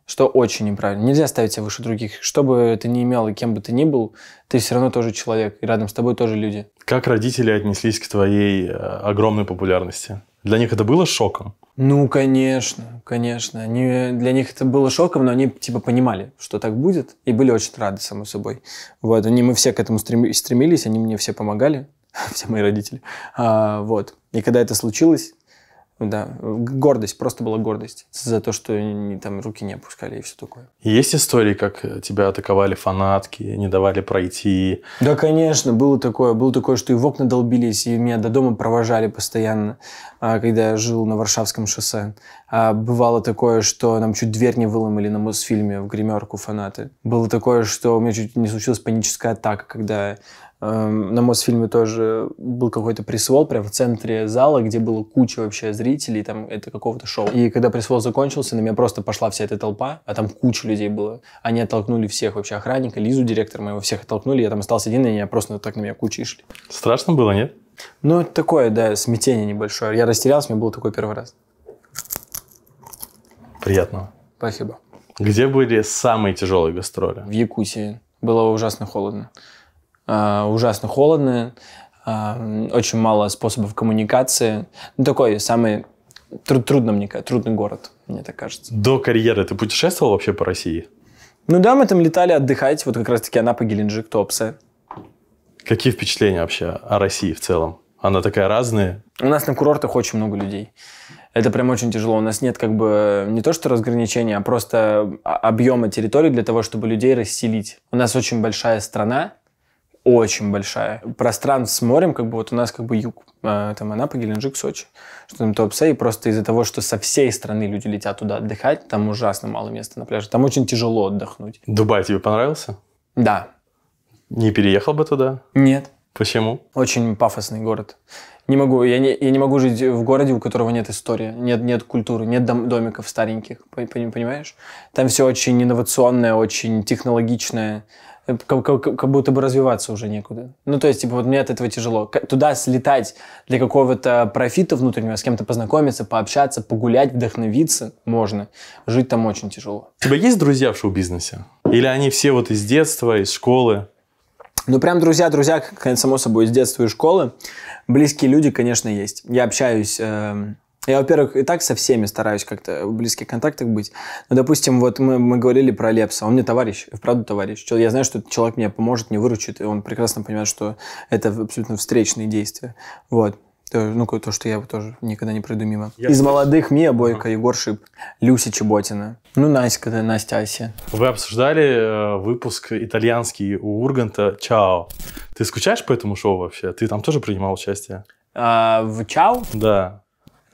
Что очень неправильно. Нельзя ставить себя выше других. Что бы ты ни имел и кем бы ты ни был, ты все равно тоже человек, и рядом с тобой тоже люди. Как родители отнеслись к твоей э, огромной популярности? Для них это было шоком? Ну, конечно, конечно. Они, для них это было шоком, но они типа понимали, что так будет, и были очень рады, само собой. Вот, они, мы все к этому стремились, они мне все помогали, все мои родители. А, вот. И когда это случилось, да, гордость, просто была гордость за то, что они там руки не опускали и все такое. Есть истории, как тебя атаковали фанатки, не давали пройти? Да, конечно, было такое. Было такое, что и в окна долбились, и меня до дома провожали постоянно. А, когда я жил на Варшавском шоссе. А, бывало такое, что нам чуть дверь не выломали на Мосфильме в гримерку фанаты. Было такое, что у меня чуть не случилась паническая атака, когда эм, на Мосфильме тоже был какой-то присвол прямо в центре зала, где было куча вообще зрителей, там это какого-то шоу. И когда присвол закончился, на меня просто пошла вся эта толпа, а там куча людей было. Они оттолкнули всех вообще, охранника, Лизу, директор моего, всех оттолкнули, я там остался один, и они просто так на меня куча и шли. Страшно было, нет? Ну, это такое, да, смятение небольшое. Я растерялся, мне был такой первый раз. Приятного. Спасибо. Где были самые тяжелые гастроли? В Якутии. Было ужасно холодно. А, ужасно холодно. А, очень мало способов коммуникации. Ну, такой самый труд, трудно, мне, трудный город, мне так кажется. До карьеры ты путешествовал вообще по России? Ну да, мы там летали отдыхать. Вот как раз-таки Анапа, Геленджик, Туапсе. Какие впечатления вообще о России в целом? Она такая разная? У нас на курортах очень много людей. Это прям очень тяжело. У нас нет как бы не то что разграничения, а просто объема территории для того, чтобы людей расселить. У нас очень большая страна, очень большая. Пространств с морем, как бы вот у нас как бы юг, э, там Анапа, Геленджик, Сочи, что там Туапсе, и просто из-за того, что со всей страны люди летят туда отдыхать, там ужасно мало места на пляже, там очень тяжело отдохнуть. Дубай тебе понравился? Да, не переехал бы туда? Нет. Почему? Очень пафосный город. Не могу, я не, я не могу жить в городе, у которого нет истории, нет, нет культуры, нет дом, домиков стареньких, понимаешь? Там все очень инновационное, очень технологичное, э, как, как, как будто бы развиваться уже некуда. Ну, то есть, типа, вот мне от этого тяжело. Туда слетать для какого-то профита внутреннего, с кем-то познакомиться, пообщаться, погулять, вдохновиться можно. Жить там очень тяжело. У тебя есть друзья в шоу-бизнесе? Или они все вот из детства, из школы? Ну, прям друзья-друзья, само собой, из детства и школы. Близкие люди, конечно, есть. Я общаюсь... Э, я, во-первых, и так со всеми стараюсь как-то в близких контактах быть. Но, допустим, вот мы, мы говорили про Лепса. Он мне товарищ, вправду товарищ. Я знаю, что этот человек мне поможет, мне выручит, и он прекрасно понимает, что это абсолютно встречные действия. Вот. Ну, то, что я тоже никогда не пройду мимо. Я Из молодых Мия Бойко, ага. Егор Шип, Люся Чеботина. Ну, Настя да, Настя Ася. Вы обсуждали э, выпуск итальянский у Урганта «Чао». Ты скучаешь по этому шоу вообще? Ты там тоже принимал участие? А, в «Чао»? Да.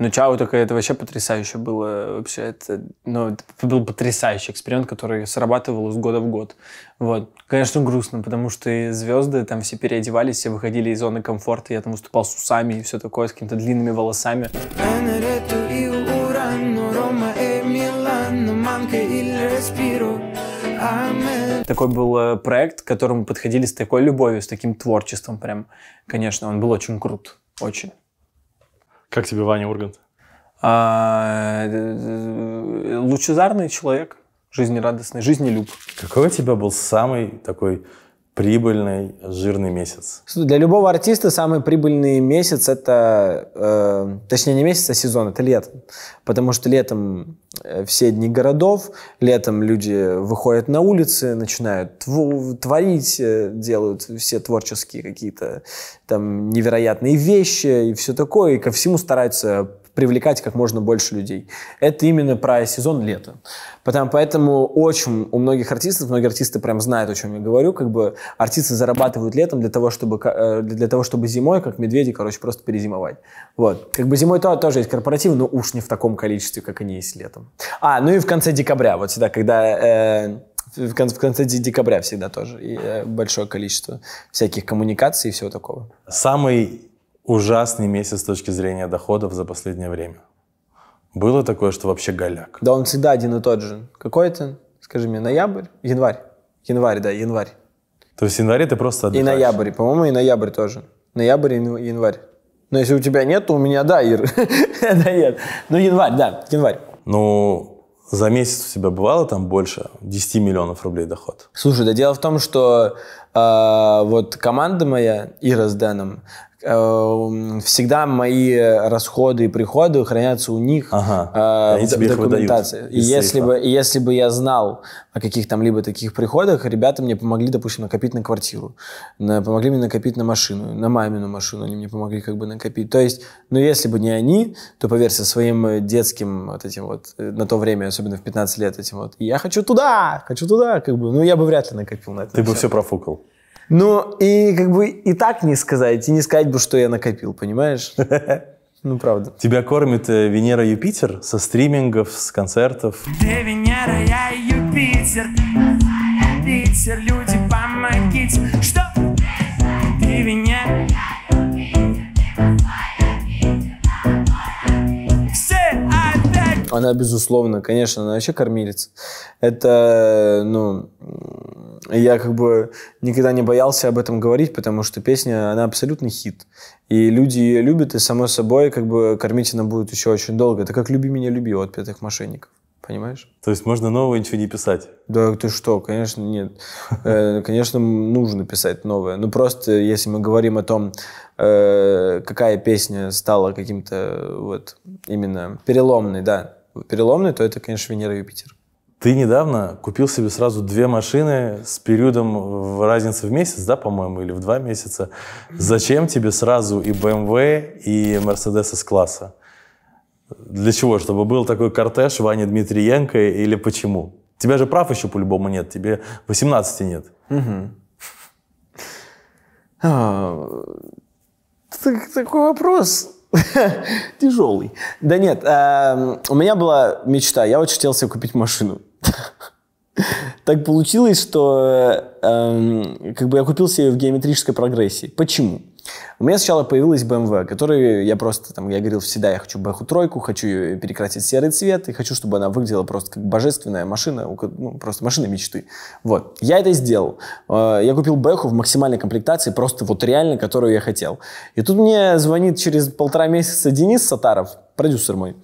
Ну Чао только это вообще потрясающе было. Вообще это, ну, это был потрясающий эксперимент, который срабатывал из года в год. Вот. Конечно, грустно, потому что и звезды там все переодевались, все выходили из зоны комфорта. Я там выступал с усами и все такое, с какими-то длинными волосами. Такой был э, проект, к которому подходили с такой любовью, с таким творчеством прям. Конечно, он был очень крут. Очень. Как тебе Ваня Ургант? А, э, лучезарный человек, жизнерадостный, жизнелюб. Какой у тебя был самый такой прибыльный жирный месяц? Для любого артиста самый прибыльный месяц это, э, точнее не месяц, а сезон, это лето. Потому что летом э, все дни городов, летом люди выходят на улицы, начинают тв- творить, э, делают все творческие какие-то там невероятные вещи и все такое, и ко всему стараются привлекать как можно больше людей. Это именно про сезон лета. Потому, поэтому очень у многих артистов, многие артисты прям знают, о чем я говорю, как бы артисты зарабатывают летом для того, чтобы, э, для того, чтобы зимой, как медведи, короче, просто перезимовать. Вот. Как бы зимой то, тоже есть корпоративы, но уж не в таком количестве, как они есть летом. А, ну и в конце декабря, вот всегда, когда... Э, в конце, в конце декабря всегда тоже и э, большое количество всяких коммуникаций и всего такого. Самый ужасный месяц с точки зрения доходов за последнее время. Было такое, что вообще голяк. Да он всегда один и тот же. Какой это? Скажи мне, ноябрь? Январь. Январь, да, январь. То есть в январе ты просто отдыхаешь? И ноябрь, по-моему, и ноябрь тоже. Ноябрь и январь. Но если у тебя нет, то у меня да, Ир. да нет. Ну, январь, да, январь. Ну, за месяц у тебя бывало там больше 10 миллионов рублей доход? Слушай, да дело в том, что э, вот команда моя, Ира с Дэном, Эм, всегда мои расходы и приходы хранятся у них ага. э, в, документации. И если, бы, если бы я знал о каких там либо таких приходах, ребята мне помогли, допустим, накопить на квартиру, на, помогли мне накопить на машину, на мамину машину они мне помогли как бы накопить. То есть, ну если бы не они, то поверь, со своим э, детским вот этим вот, э, на то время, особенно в 15 лет этим вот, я хочу туда, хочу туда, как бы, ну я бы вряд ли накопил на это. Ты бы все профукал. Ну, и как бы и так не сказать, и не сказать бы, что я накопил, понимаешь? Ну, правда. Тебя кормит э, Венера Юпитер со стримингов, с концертов. Ты Венера, я Юпитер. Юпитер, люди. Она, безусловно, конечно, она вообще кормилец. Это, ну, я как бы никогда не боялся об этом говорить, потому что песня, она абсолютный хит. И люди ее любят, и, само собой, как бы кормить она будет еще очень долго. Это как «Люби меня, люби» от «Пятых мошенников». Понимаешь? То есть можно нового ничего не писать? Да ты что, конечно, нет. Э, конечно, нужно писать новое. Ну просто, если мы говорим о том, э, какая песня стала каким-то вот именно переломной, да, переломный, то это, конечно, Венера и Юпитер. Ты недавно купил себе сразу две машины с периодом разницы в месяц, да, по-моему, или в два месяца. Зачем тебе сразу и BMW, эм и Mercedes S-класса? Для чего? Чтобы был такой кортеж Вани Дмитриенко или почему? Тебя же прав еще по-любому нет, тебе 18 нет. Угу. Такой вопрос. Тяжелый. Да нет, эм, у меня была мечта. Я очень хотел себе купить машину. Так получилось, что эм, как бы я купил себе в геометрической прогрессии. Почему? У меня сначала появилась BMW, эм которую я просто, там, я говорил всегда, я хочу бэху тройку, хочу ее перекрасить в серый цвет, и хочу, чтобы она выглядела просто как божественная машина, ну, просто машина мечты. Вот. Я это сделал. Э, я купил бэху в максимальной комплектации, просто вот реально, которую я хотел. И тут мне звонит через полтора месяца Денис Сатаров, продюсер мой,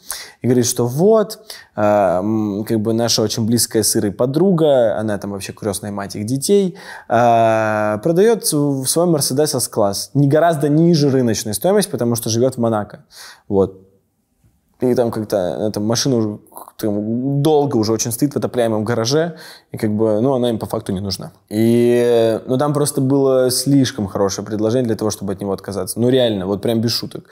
и говорит, что вот, э, как бы наша очень близкая с Ирой подруга, она там вообще крестная мать их детей, э, продает свой Mercedes S-класс, не гораздо ниже рыночной стоимости, потому что живет в Монако. Вот, и там как-то эта машина уже долго уже очень стоит в отопляемом гараже, и как бы, ну, она им по факту не нужна. И, ну, там просто было слишком хорошее предложение для того, чтобы от него отказаться. Ну, реально, вот прям без шуток.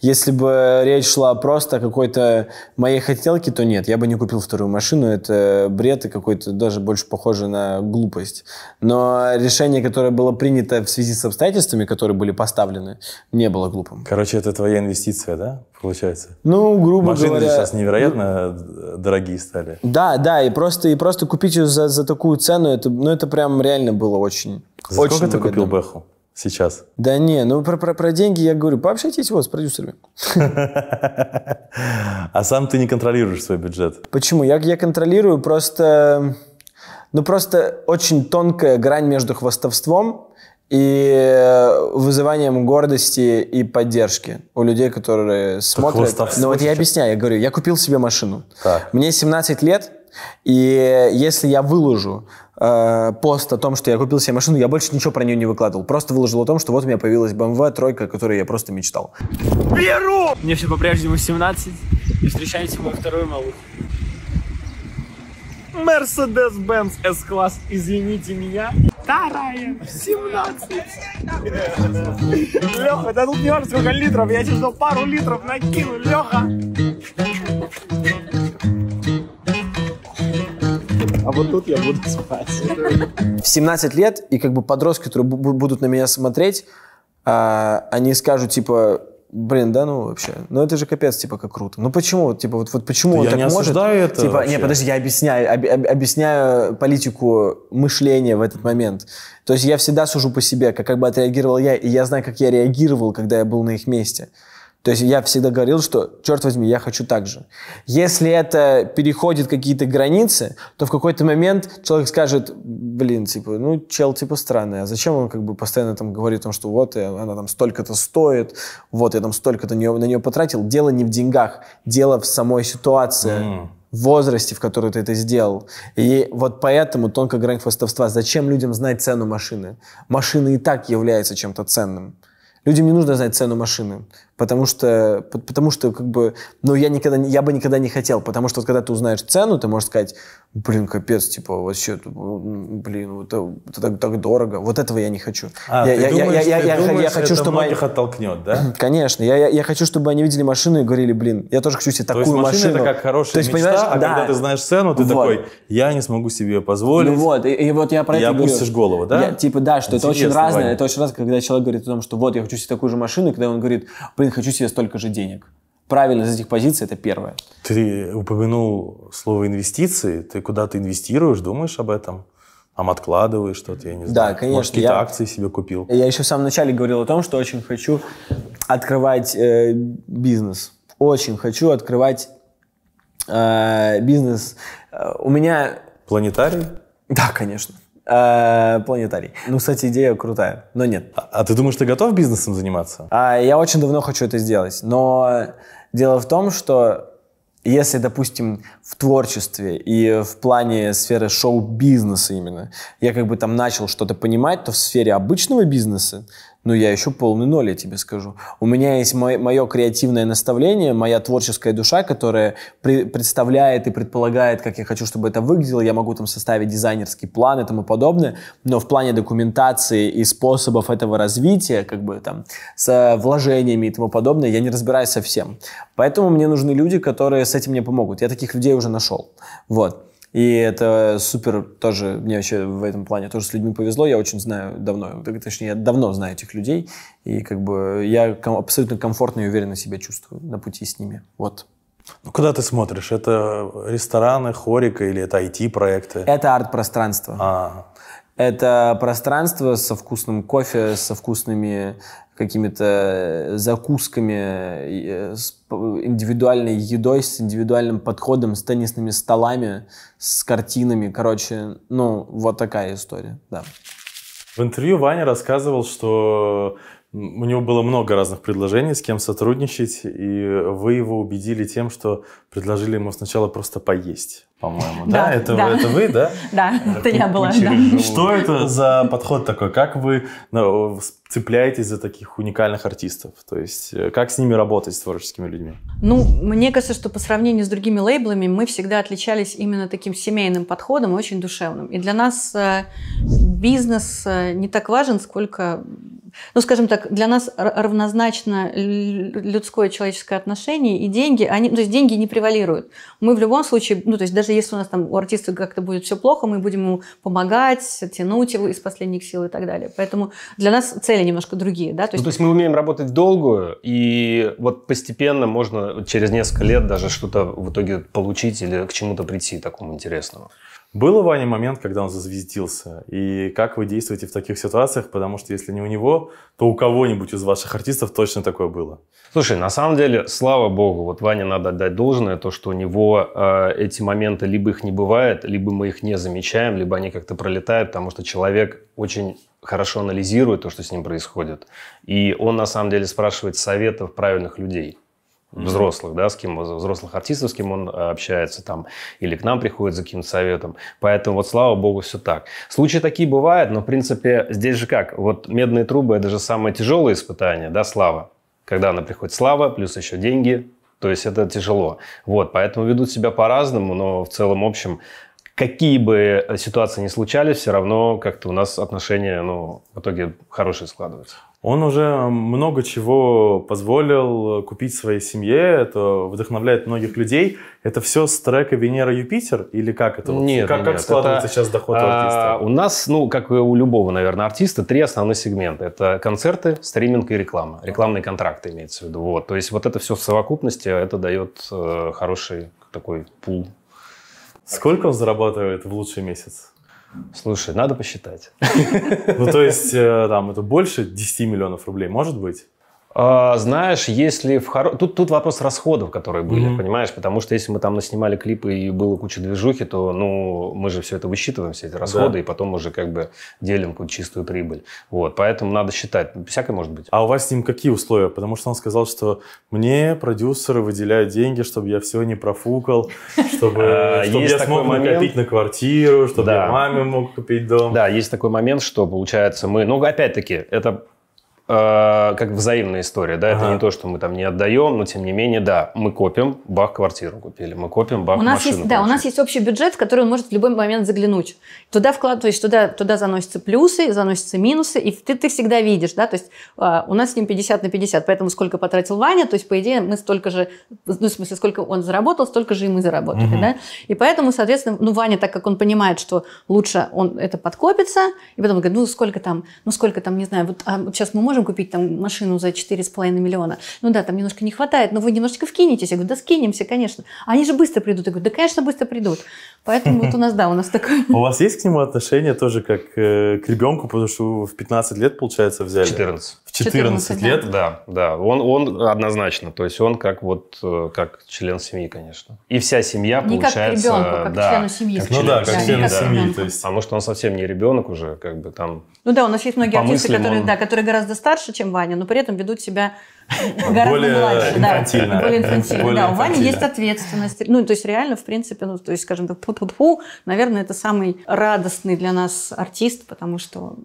Если бы речь шла просто о какой-то моей хотелке, то нет, я бы не купил вторую машину, это бред и какой-то даже больше похоже на глупость. Но решение, которое было принято в связи с обстоятельствами, которые были поставлены, не было глупым. Короче, это твоя инвестиция, да, получается? Ну, грубо Машина говоря... Машина сейчас невероятно ну, дорогие стали. Да, да, и просто, и просто купить ее за, за такую цену, это, ну, это прям реально было очень... За очень сколько ты купил Бэху сейчас? Да не, ну про, про, про деньги я говорю, пообщайтесь вот с продюсерами. А сам ты не контролируешь свой бюджет? Почему? Я, я контролирую просто... Ну, просто очень тонкая грань между хвастовством и э, вызыванием гордости и поддержки у людей, которые смотрят. Ну вот я объясняю, я говорю, я купил себе машину. Так. Мне 17 лет, и если я выложу э, пост о том, что я купил себе машину, я больше ничего про нее не выкладывал. Просто выложил о том, что вот у меня появилась BMW тройка, о которой я просто мечтал. Беру! Мне все по-прежнему 17, и встречаете мою вторую малуху. Mercedes-Benz S-класс, извините меня. Вторая, 17. Леха, да тут не важно сколько литров, я сейчас ждал пару литров накину, Леха. А вот тут я буду спать. В 17 лет, и как бы подростки, которые будут на меня смотреть, а, они скажут, типа, Блин, да ну вообще. Ну это же капец, типа, как круто. Ну почему, типа, вот, вот почему да он я так не может? это Типа, вообще. не, подожди, я объясняю, об, об, объясняю политику мышления в этот момент. То есть я всегда сужу по себе, как, как бы отреагировал я, и я знаю, как я реагировал, когда я был на их месте. То есть я всегда говорил, что, черт возьми, я хочу так же. Если это переходит какие-то границы, то в какой-то момент человек скажет, блин, типа, ну, чел, типа, странный, а зачем он как бы постоянно там говорит о том, что вот, э, она там столько-то стоит, вот, я там столько-то на нее, на нее потратил. Дело не в деньгах, дело в самой ситуации. Mm возрасте, в которой ты это сделал. И вот поэтому тонкая грань хвостовства. Зачем людям знать цену машины? Машина и так является чем-то ценным. Людям не нужно знать цену машины потому что, потому что как бы, ну, я никогда, я бы никогда не хотел, потому что вот, когда ты узнаешь цену, ты можешь сказать, блин, капец, типа, вообще, ну, блин, это, это так, так дорого, вот этого я не хочу. А, я, ты я, думаешь, я, ты это чтобы многих оттолкнет, да? Конечно, я, я, я хочу, чтобы они видели машину и говорили, блин, я тоже хочу себе такую машину. То есть машина машину. это как хорошая То есть, мечта, а да. когда ты знаешь цену, ты вот. такой, я не смогу себе позволить. Ну вот, и, и вот я про это говорю. я говорю. опустишь голову, да? Я, типа, да, что Интересно, это очень разное, Ваня. это очень разное, когда человек говорит о том, что вот, я хочу себе такую же машину, и когда он говорит, блин, хочу себе столько же денег. Правильно из этих позиций – это первое. Ты упомянул слово «инвестиции». Ты куда-то инвестируешь, думаешь об этом? Там откладываешь что-то, я не знаю. Да, конечно. Может, какие-то я, акции себе купил. Я еще в самом начале говорил о том, что очень хочу открывать э, бизнес. Очень хочу открывать э, бизнес. Э, у меня... Планетарий? Да, конечно. Э, планетарий. Ну, кстати, идея крутая, но нет. А, а ты думаешь, ты готов бизнесом заниматься? А, я очень давно хочу это сделать, но дело в том, что если, допустим, в творчестве и в плане сферы шоу-бизнеса именно, я как бы там начал что-то понимать, то в сфере обычного бизнеса но я еще полный ноль, я тебе скажу. У меня есть мое, мое креативное наставление, моя творческая душа, которая при, представляет и предполагает, как я хочу, чтобы это выглядело. Я могу там составить дизайнерский план и тому подобное, но в плане документации и способов этого развития, как бы там, с вложениями и тому подобное, я не разбираюсь совсем. Поэтому мне нужны люди, которые с этим мне помогут. Я таких людей уже нашел. Вот. И это супер тоже, мне вообще в этом плане тоже с людьми повезло, я очень знаю давно, точнее, я давно знаю этих людей, и как бы я абсолютно комфортно и уверенно себя чувствую на пути с ними. Вот. Ну, куда ты смотришь? Это рестораны, хорика или это IT-проекты? Это арт-пространство. А. Это пространство со вкусным кофе, со вкусными какими-то э, закусками, э, э, с индивидуальной едой, с индивидуальным подходом, с теннисными столами, с картинами. Короче, ну, вот такая история, да. В интервью Ваня рассказывал, что у него было много разных предложений, с кем сотрудничать, и вы его убедили тем, что предложили ему сначала просто поесть по-моему, да? Это, да. это вы, да? Да, это я была. Что это за подход такой? Как вы ну, цепляетесь за таких уникальных артистов? То есть э, как с ними работать, с творческими людьми? Ну, мне кажется, что по сравнению с другими лейблами мы всегда отличались именно таким семейным подходом, очень душевным. И для нас э, бизнес э, не так важен, сколько ну, скажем так, для нас равнозначно людское человеческое отношение и деньги, они, ну, то есть деньги не превалируют. Мы в любом случае, ну, то есть даже если у нас там у артиста как-то будет все плохо, мы будем ему помогать, тянуть его из последних сил и так далее. Поэтому для нас цели немножко другие, да? То ну, есть, ну, то есть мы умеем работать долгую и вот постепенно можно через несколько лет даже что-то в итоге получить или к чему-то прийти такому интересному. Был у Вани момент, когда он зазвездился? И как вы действуете в таких ситуациях? Потому что если не у него, то у кого-нибудь из ваших артистов точно такое было. Слушай, на самом деле, слава богу, вот Ване надо отдать должное, то, что у него э, эти моменты либо их не бывает, либо мы их не замечаем, либо они как-то пролетают, потому что человек очень хорошо анализирует то, что с ним происходит. И он на самом деле спрашивает советов правильных людей взрослых, да, с кем э, взрослых артистов, с кем он э, общается там, или к нам приходит за каким-то советом. Поэтому вот слава богу все так. Случаи такие бывают, но в принципе здесь же как, вот медные трубы это же самое тяжелое испытание, да, слава. Когда она приходит слава, плюс еще деньги, то есть это тяжело. Вот, поэтому ведут себя по-разному, но в целом, в общем, какие бы э, ситуации ни случались, все равно как-то у нас отношения, ну, в итоге хорошие складываются он уже много чего позволил купить своей семье, это вдохновляет многих людей. Это все с трека «Венера Юпитер» или как это? Нет, как, нет, как складывается это, сейчас доход а, артиста? У нас, ну, как и у любого, наверное, артиста, три основных сегмента. Это концерты, стриминг и реклама. Рекламные контракты имеется в виду. Вот. То есть вот это все в совокупности, а это дает э, хороший такой пул. Сколько он зарабатывает в лучший месяц? Слушай, надо посчитать. Ну, то есть, э, там, это больше 10 миллионов рублей, может быть? А, знаешь, если в хоро... тут, тут вопрос расходов, которые были, mm-hmm. понимаешь, потому что если мы там наснимали клипы и было куча движухи, то ну мы же все это высчитываем, все эти расходы, да. и потом уже как бы делим какую-то чистую прибыль. Вот, поэтому надо считать. Всякое может быть. А у вас с ним какие условия? Потому что он сказал, что мне продюсеры выделяют деньги, чтобы я все не профукал, а, чтобы, я смог накопить на квартиру, чтобы да. маме мог купить дом. Да, есть такой момент, что получается мы, ну опять-таки, это Э, как взаимная история, да, ага. это не то, что мы там не отдаем, но тем не менее, да, мы копим, бах, квартиру купили, мы копим, бах, у нас машину есть, Да, у нас есть общий бюджет, в который он может в любой момент заглянуть. Туда вклад, то есть туда, туда заносятся плюсы, заносятся минусы, и ты, ты всегда видишь, да, то есть э, у нас с ним 50 на 50, поэтому сколько потратил Ваня, то есть, по идее, мы столько же, ну, в смысле, сколько он заработал, столько же и мы заработали, угу. да, и поэтому, соответственно, ну, Ваня, так как он понимает, что лучше он это подкопится, и потом говорит, ну, сколько там, ну, сколько там, не знаю, вот а сейчас мы можем можем купить там машину за 4,5 миллиона. Ну да, там немножко не хватает, но вы немножечко вкинетесь. Я говорю, да скинемся, конечно. Они же быстро придут. Я говорю, да, конечно, быстро придут. Поэтому вот у нас, да, у нас такое. У вас есть к нему отношение тоже как э, к ребенку, потому что в 15 лет, получается, взяли? 14. В 14, 14 лет? Да, да. Он, он однозначно, то есть он как вот, э, как член семьи, конечно. И вся семья, не получается... Не как ребенку, как да, члену семьи. Как, ну да, как члену да, семьи, да. то есть. А может он совсем не ребенок уже, как бы там... Ну да, у нас есть многие артисты, которые, он... да, которые гораздо старше, чем Ваня, но при этом ведут себя Гораздо более инфантильно. Да, более инфантильно. да, у Вани есть ответственность. Ну, то есть реально, в принципе, ну, то есть, скажем так, пу-пу-пу, наверное, это самый радостный для нас артист, потому что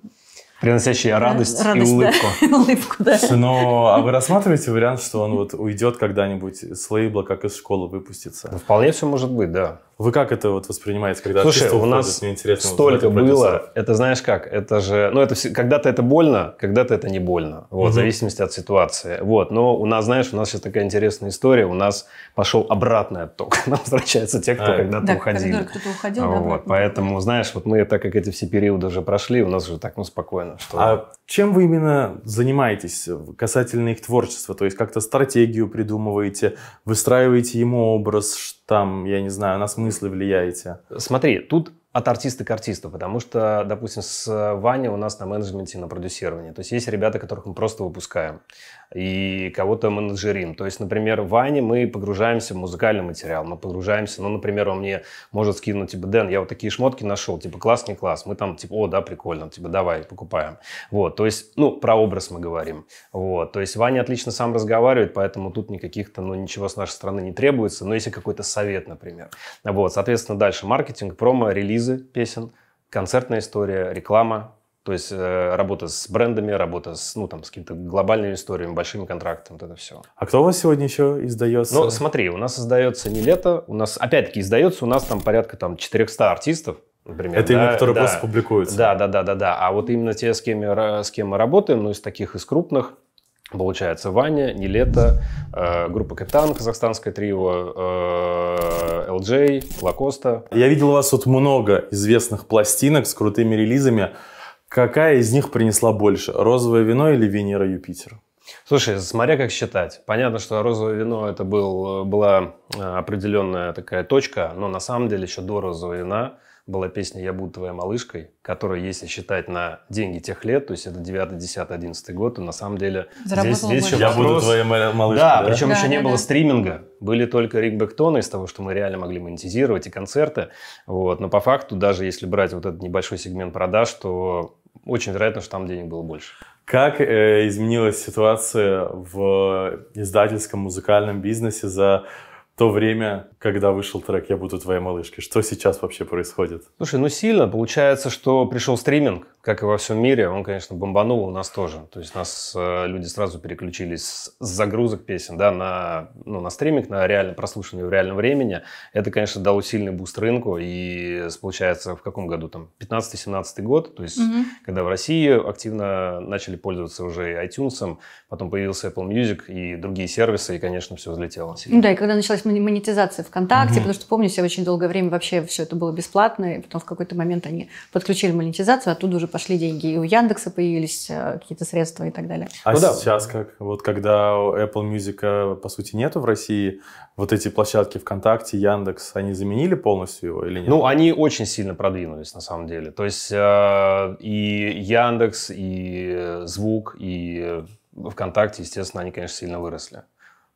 приносящий радость, радость и улыбку. Да. улыбку да. Но а вы рассматриваете вариант, что он вот уйдет когда-нибудь с лейбла, как из школы выпустится? Ну, вполне все может быть, да. Вы как это вот воспринимаете, когда Слушай, у нас Мне интересно, столько было. Это знаешь как? Это же, ну это когда-то это больно, когда-то это не больно. Вот угу. в зависимости от ситуации. Вот, но у нас знаешь, у нас сейчас такая интересная история. У нас пошел обратный отток. Нам возвращаются те, кто а, когда-то да, уходили. Когда кто-то уходил. Вот, обратно. поэтому знаешь, вот мы так как эти все периоды уже прошли, у нас уже так ну спокойно. Что... А чем вы именно занимаетесь касательно их творчества? То есть как-то стратегию придумываете, выстраиваете ему образ, там, я не знаю, на смыслы влияете? Смотри, тут от артиста к артисту, потому что, допустим, с э, Ваней у нас на менеджменте, на продюсировании. То есть есть ребята, которых мы просто выпускаем и кого-то менеджерим. То есть, например, Ване мы погружаемся в музыкальный материал, мы погружаемся, ну, например, он мне может скинуть, типа, Дэн, я вот такие шмотки нашел, типа, класс, не класс. Мы там, типа, о, да, прикольно, типа, давай, покупаем. Вот, то есть, ну, про образ мы говорим. Вот, то есть Ваня отлично сам разговаривает, поэтому тут никаких-то, ну, ничего с нашей стороны не требуется, но если какой-то совет, например. Вот, соответственно, дальше маркетинг, промо, релизы песен, концертная история, реклама, то есть э, работа с брендами, работа с, ну, там, с какими-то глобальными историями, большими контрактами, вот это все. А кто у вас сегодня еще издается? Ну, смотри, у нас издается не лето, у нас, опять-таки, издается у нас там порядка там 400 артистов, например. Это да, именно, которые да, просто публикуются. Да, да, да, да, да. А вот именно те, с кем, с кем мы работаем, ну, из таких, из крупных, Получается, Ваня, Нелета, э, группа Капитан, казахстанское трио, э, LJ, Лакоста. Я видел у вас тут много известных пластинок с крутыми релизами. Какая из них принесла больше, розовое вино или Венера Юпитер? Слушай, смотря как считать. Понятно, что розовое вино это был, была а, определенная такая точка, но на самом деле еще до розового вина была песня «Я буду твоей малышкой», которая, если считать на деньги тех лет, то есть это 9, 10, 11 год, то на самом деле здесь, здесь еще «Я буду твоей малышкой». Да, да? причем да, еще да, не да. было стриминга. Были только рикбэктоны из того, что мы реально могли монетизировать, и концерты. Вот. Но по факту, даже если брать вот этот небольшой сегмент продаж, то очень вероятно, что там денег было больше. Как э, изменилась ситуация в издательском музыкальном бизнесе за то время, когда вышел трек «Я буду твоей малышкой». Что сейчас вообще происходит? Слушай, ну сильно. Получается, что пришел стриминг, как и во всем мире. Он, конечно, бомбанул у нас тоже. То есть нас э, люди сразу переключились с загрузок песен да, на, ну, на стриминг, на реально прослушивание в реальном времени. Это, конечно, дало сильный буст рынку. И получается, в каком году? Там 15-17 год. То есть, угу. когда в России активно начали пользоваться уже и iTunes, потом появился Apple Music и другие сервисы, и, конечно, все взлетело. Сильно. Ну да, и когда началась монетизация ВКонтакте, угу. потому что, помню, себе очень долгое время вообще все это было бесплатно, и потом в какой-то момент они подключили монетизацию, оттуда уже пошли деньги, и у Яндекса появились э, какие-то средства и так далее. А ну, да. сейчас как? Вот когда Apple Music, э, по сути, нету в России, вот эти площадки ВКонтакте, Яндекс, они заменили полностью его или нет? Ну, они очень сильно продвинулись, на самом деле. То есть э, и Яндекс, и Звук, и ВКонтакте, естественно, они, конечно, сильно выросли.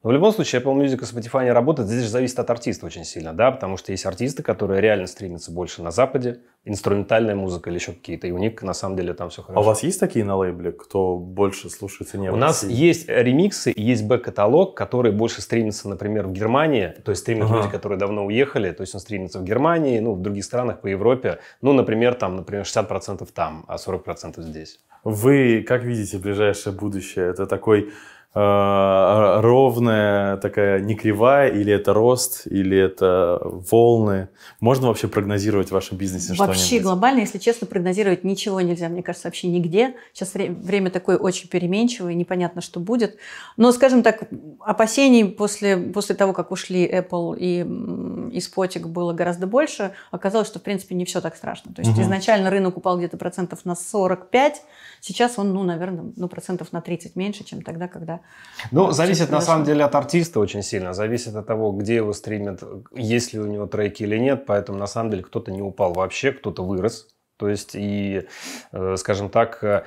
Но в любом случае Apple Music и Spotify не работают. Здесь же зависит от артиста очень сильно, да, потому что есть артисты, которые реально стремятся больше на Западе, инструментальная музыка или еще какие-то. И у них на самом деле там все хорошо. А у вас есть такие на лейбле, кто больше слушается не У нас есть ремиксы, есть бэк-каталог, который больше стремится, например, в Германии. То есть стримят ага. люди, которые давно уехали. То есть он стримится в Германии, ну, в других странах, по Европе. Ну, например, там, например, 60% там, а 40% здесь. Вы как видите ближайшее будущее? Это такой Э, ровная, такая не кривая, или это рост, или это волны? Можно вообще прогнозировать в вашем бизнесе Вообще что-нибудь? глобально, если честно, прогнозировать ничего нельзя, мне кажется, вообще нигде. Сейчас время такое очень переменчивое, непонятно, что будет. Но, скажем так, опасений после, после того, как ушли Apple и, и Spotic было гораздо больше, оказалось, что, в принципе, не все так страшно. То есть угу. изначально рынок упал где-то процентов на 45, Сейчас он, ну, наверное, ну, процентов на 30 меньше, чем тогда, когда... Ну, э, зависит на самом деле от артиста очень сильно. Зависит от того, где его стримят, есть ли у него треки или нет. Поэтому на самом деле кто-то не упал вообще, кто-то вырос. То есть, и, э, скажем так, э,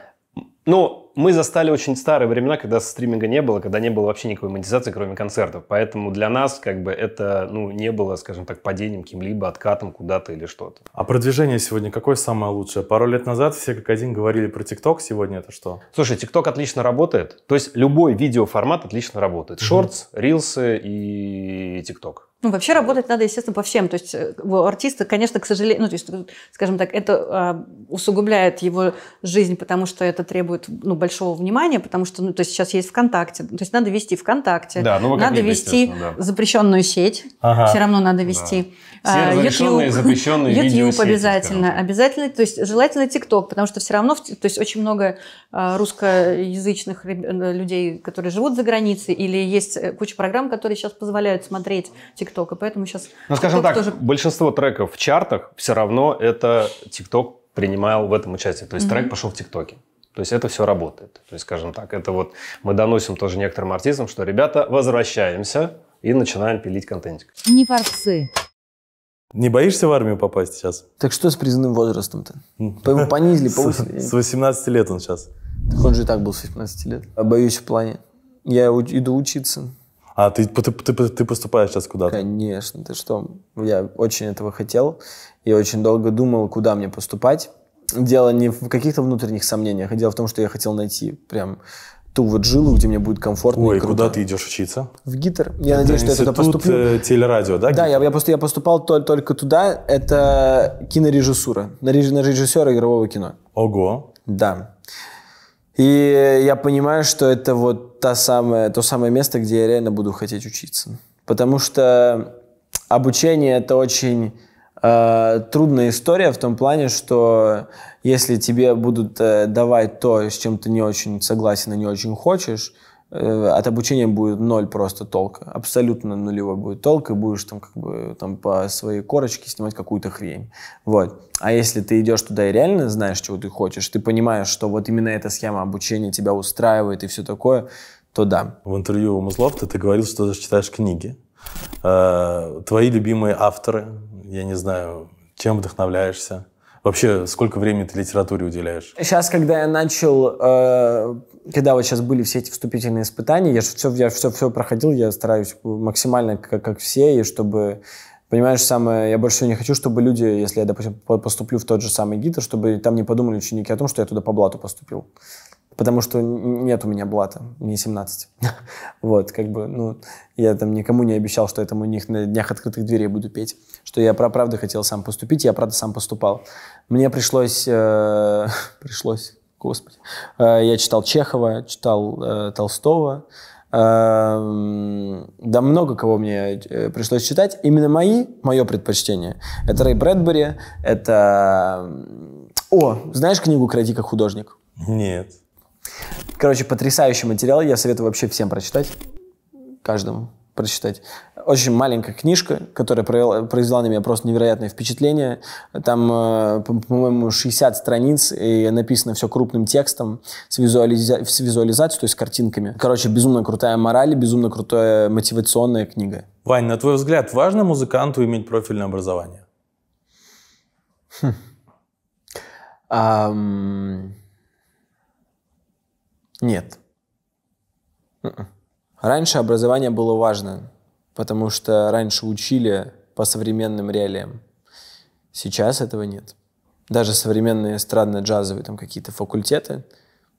ну, мы застали очень старые времена, когда стриминга не было, когда не было вообще никакой монетизации, кроме концертов. Поэтому для нас как бы это ну, не было, скажем так, падением каким-либо, откатом куда-то или что-то. А продвижение сегодня какое самое лучшее? Пару лет назад все как один говорили про ТикТок, сегодня это что? Слушай, ТикТок отлично работает. То есть любой видеоформат отлично работает. Шортс, рилсы и ТикТок. Ну, вообще работать надо, естественно, по всем. То есть э, у артиста, конечно, к сожалению, ну, то есть, скажем так, это а, усугубляет его жизнь, потому что это требует ну, большого внимания, потому что, ну, то есть сейчас есть ВКонтакте, то есть надо вести ВКонтакте, да, ну, надо вести да. запрещенную сеть, ага. все равно надо вести. Да. А, все разрешенные, YouTube, запрещенные YouTube обязательно, скажем. обязательно, то есть желательно ТикТок, потому что все равно, то есть очень много а, русскоязычных э, людей, которые живут за границей, или есть э, куча программ, которые сейчас позволяют смотреть ТикТок, и поэтому сейчас... Ну, скажем TikTok так, тоже... большинство треков в чартах все равно это ТикТок принимал в этом участие. То есть mm-hmm. трек пошел в ТикТоке. То есть это все работает. То есть, скажем так, это вот мы доносим тоже некоторым артистам, что ребята, возвращаемся и начинаем пилить контентик. Не форсы. Не боишься в армию попасть сейчас? Так что с призывным возрастом-то? Его хм. понизили, повысили. С 18 лет он сейчас. Так он же и так был с 18 лет. А боюсь в плане. Я иду учиться. А ты, ты, ты, ты поступаешь сейчас куда-то? Конечно, ты что? Я очень этого хотел. Я очень долго думал, куда мне поступать дело не в каких-то внутренних сомнениях, а дело в том, что я хотел найти прям ту вот жилу, где мне будет комфортно. Ой, и круто. куда ты идешь учиться? В Гитер. Я это надеюсь, что я туда поступлю. Э, телерадио, да? Да, я, я, просто, я поступал только, только туда. Это кинорежиссура. На, реж, на режиссера игрового кино. Ого. Да. И я понимаю, что это вот та самая, то самое место, где я реально буду хотеть учиться. Потому что обучение — это очень Э, трудная история в том плане, что если тебе будут э, давать то, с чем ты не очень согласен и не очень хочешь, э, от обучения будет ноль просто толка. Абсолютно нулевой будет толк, и будешь там как бы там по своей корочке снимать какую-то хрень. Вот. А если ты идешь туда и реально знаешь, чего ты хочешь, ты понимаешь, что вот именно эта схема обучения тебя устраивает и все такое, то да. В интервью у Музлов ты, ты говорил, что ты читаешь книги. Э, твои любимые авторы, я не знаю, чем вдохновляешься? Вообще, сколько времени ты литературе уделяешь? Сейчас, когда я начал, э, когда вот сейчас были все эти вступительные испытания, я же все, я все, все проходил, я стараюсь максимально, как, как все, и чтобы Понимаешь, самое, я больше всего не хочу, чтобы люди, если я, допустим, поступлю в тот же самый ГИТ, чтобы там не подумали ученики о том, что я туда по блату поступил потому что нет у меня блата, мне 17. вот, как бы, ну, я там никому не обещал, что этому них на днях открытых дверей буду петь, что я про правду хотел сам поступить, я правда сам поступал. Мне пришлось, э, пришлось, господи, э, я читал Чехова, читал э, Толстого, эм, да много кого мне э, пришлось читать. Именно мои, мое предпочтение. Это Рэй Брэдбери, это... О, знаешь книгу «Кради как художник»? Нет. Короче, потрясающий материал. Я советую вообще всем прочитать. Каждому прочитать. Очень маленькая книжка, которая провела, произвела на меня просто невероятное впечатление. Там, э, по-моему, 60 страниц, и написано все крупным текстом с, визуализа- с визуализацией, то есть с картинками. Короче, безумно крутая мораль, безумно крутая мотивационная книга. Вань, на твой взгляд, важно музыканту иметь профильное образование? Хм. Нет. М-м. Раньше образование было важно, потому что раньше учили по современным реалиям. Сейчас этого нет. Даже современные эстрадно-джазовые там какие-то факультеты,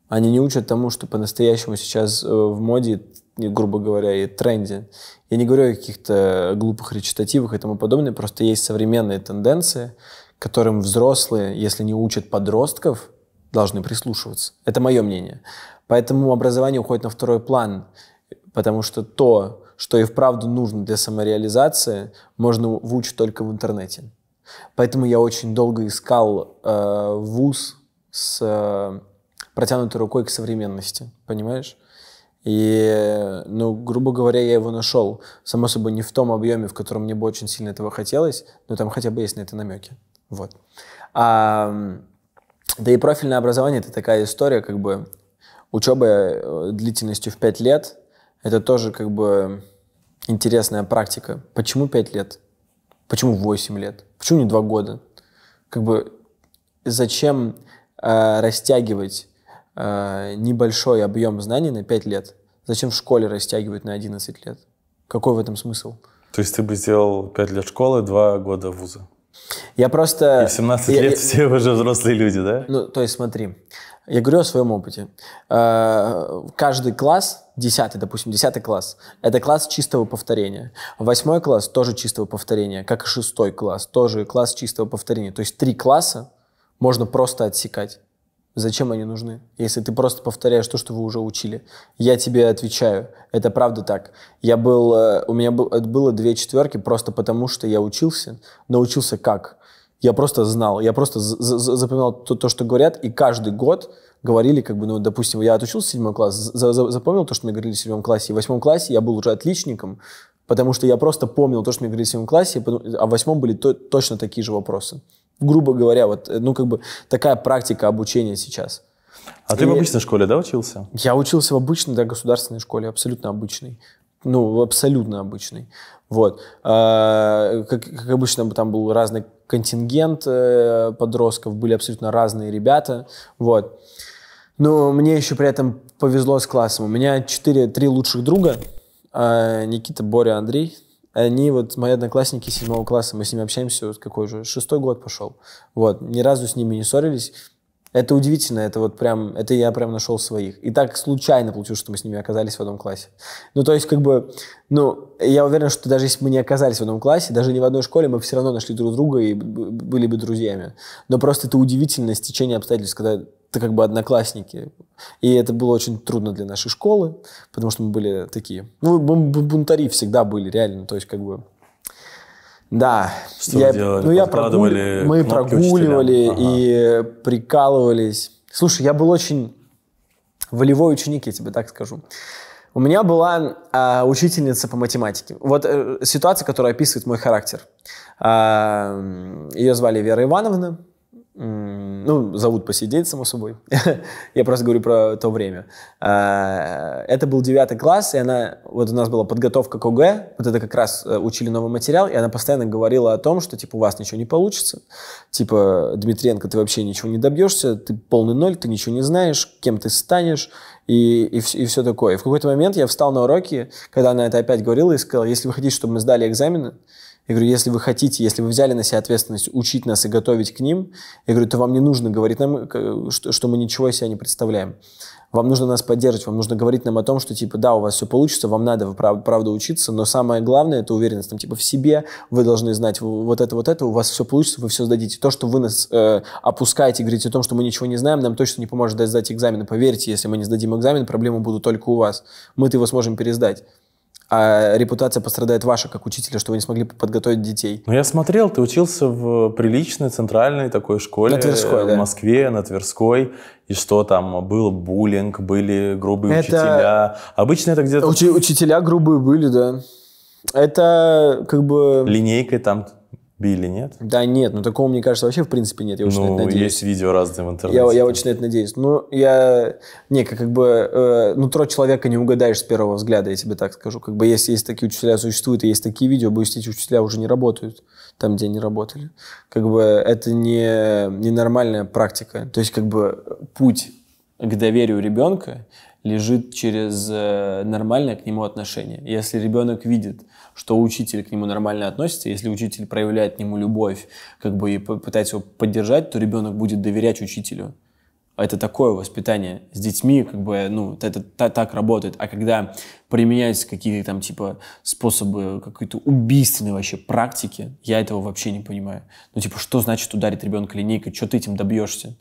они не учат тому, что по-настоящему сейчас э, в моде, грубо говоря, и тренде. Я не говорю о каких-то глупых речитативах и тому подобное, просто есть современные тенденции, которым взрослые, если не учат подростков, должны прислушиваться. Это мое мнение. Поэтому образование уходит на второй план, потому что то, что и вправду нужно для самореализации, можно выучить только в интернете. Поэтому я очень долго искал э, вуз с э, протянутой рукой к современности, понимаешь? И, ну, грубо говоря, я его нашел. Само собой, не в том объеме, в котором мне бы очень сильно этого хотелось, но там хотя бы есть на это намеки. Вот. А, да и профильное образование — это такая история, как бы, учеба э, длительностью в 5 лет – это тоже как бы интересная практика. Почему 5 лет? Почему 8 лет? Почему не 2 года? Как бы зачем э, растягивать э, небольшой объем знаний на 5 лет? Зачем в школе растягивать на 11 лет? Какой в этом смысл? То есть ты бы сделал 5 лет школы, 2 года вуза? Я просто... И в 17 я, лет я, все уже взрослые люди, да? Ну, то есть смотри, я говорю о своем опыте. Э, каждый класс, 10, допустим, 10 класс, это класс чистого повторения. Восьмой класс тоже чистого повторения, как и шестой класс, тоже класс чистого повторения. То есть три класса можно просто отсекать. Зачем они нужны, если ты просто повторяешь то, что вы уже учили? Я тебе отвечаю, это правда так. Я был, э, у меня было две четверки просто потому, что я учился, научился как. Я просто знал, я просто запоминал то, то, что говорят, и каждый год говорили, как бы, ну, допустим, я отучился в седьмом классе, запомнил то, что мне говорили в седьмом классе, и в восьмом классе я был уже отличником, потому что я просто помнил то, что мне говорили в седьмом классе, а в восьмом были то точно такие же вопросы грубо говоря, вот, э, ну, как бы такая практика обучения сейчас. А и ты в обычной школе, да, учился? Я учился в обычной, да, государственной школе, абсолютно обычной. Ну, абсолютно обычной, Вот. А, как, как обычно, там был разный контингент э, подростков, были абсолютно разные ребята. Вот. Но мне еще при этом повезло с классом. У меня четыре, три лучших друга. А, Никита, Боря, Андрей они вот мои одноклассники седьмого класса, мы с ними общаемся, вот какой же, шестой год пошел. Вот, ни разу с ними не ссорились. Это удивительно, это вот прям, это я прям нашел своих. И так случайно получилось, что мы с ними оказались в одном классе. Ну, то есть, как бы, ну, я уверен, что даже если бы мы не оказались в одном классе, даже не в одной школе, мы все равно нашли друг друга и были бы друзьями. Но просто это удивительное стечение обстоятельств, когда это как бы одноклассники. И это было очень трудно для нашей школы, потому что мы были такие... Ну, мы бунтари всегда были, реально. То есть, как бы... Да. Что я, вы делали? Ну, я прогули... Мы прогуливали ага. и прикалывались. Слушай, я был очень волевой ученик, я тебе так скажу. У меня была э, учительница по математике. Вот э, ситуация, которая описывает мой характер. Э, а, ее звали Вера Ивановна ну, зовут посидеть, само собой. Я просто говорю про то время. А, это был девятый класс, и она, вот у нас была подготовка к ОГЭ, вот это как раз э, учили новый материал, и она постоянно говорила о том, что, типа, у вас ничего не получится, типа, Дмитриенко ты вообще ничего не добьешься, ты полный ноль, ты ничего не знаешь, кем ты станешь, и, и, и все такое. И в какой-то момент я встал на уроки, когда она это опять говорила, и сказала, если вы хотите, чтобы мы сдали экзамены, я говорю, если вы хотите, если вы взяли на себя ответственность учить нас и готовить к ним, я говорю, то вам не нужно говорить нам, э, что, что мы ничего из себя не представляем. Вам нужно нас поддерживать, вам нужно говорить нам о том, что типа, да, у вас все получится, вам надо, вы правда, правда учиться, но самое главное это уверенность, там, типа, в себе вы должны знать вот это, вот это, у вас все получится, вы все сдадите. То, что вы нас э, опускаете, говорите о том, что мы ничего не знаем, нам точно не поможет сдать экзамены. Поверьте, если мы не сдадим экзамен, проблемы будут только у вас. Мы-то его сможем пересдать а репутация пострадает ваша как учителя, что вы не смогли подготовить детей. Ну, я смотрел, ты учился в э, приличной центральной такой школе. На Тверской, э, В да. Москве, на Тверской. И что там, был буллинг, были грубые это... учителя. Обычно это где-то... Уч- учителя грубые были, да. Это как бы... Линейкой там или нет? Да нет, ну такого, мне кажется, вообще в принципе нет. Я очень на ну, это надеюсь. есть видео разные в интернете. Я, я очень на это надеюсь. Ну, я... Не, как, как бы... Э, нутро человека не угадаешь с первого взгляда, я тебе так скажу. Как бы есть, есть такие учителя, существуют, и есть такие видео, боюсь, эти учителя уже не работают там, где они работали. Как бы это не, не нормальная практика. То есть, как бы путь к доверию ребенка лежит через э, нормальное к нему отношение. Если ребенок видит, что учитель к нему нормально относится. Если учитель проявляет к нему любовь, как бы и пытается его поддержать, то ребенок будет доверять учителю. А это такое воспитание с детьми, как бы, ну, это, это так работает. А когда применяются какие-то там, типа, способы какой-то убийственной вообще практики, я этого вообще не понимаю. Ну, типа, что значит ударить ребенка линейкой? Что ты этим добьешься?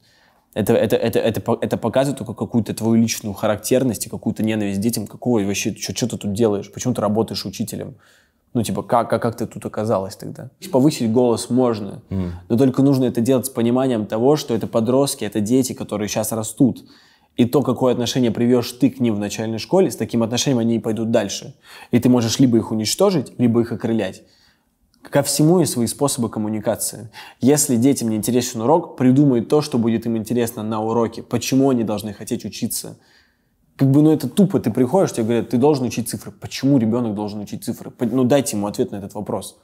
Это, это, это, это, это показывает только какую-то твою личную характерность и какую-то ненависть детям. Какого вообще, что, что ты тут делаешь? Почему ты работаешь учителем? Ну, типа, как, а как ты тут оказалась тогда? Типа, повысить голос можно, mm. но только нужно это делать с пониманием того, что это подростки, это дети, которые сейчас растут. И то, какое отношение привешь ты к ним в начальной школе, с таким отношением они и пойдут дальше. И ты можешь либо их уничтожить, либо их окрылять. Ко всему есть свои способы коммуникации. Если детям не интересен урок, придумай то, что будет им интересно на уроке, почему они должны хотеть учиться – как бы, ну это тупо, ты приходишь, тебе говорят, ты должен учить цифры. Почему ребенок должен учить цифры? Ну дайте ему ответ на этот вопрос.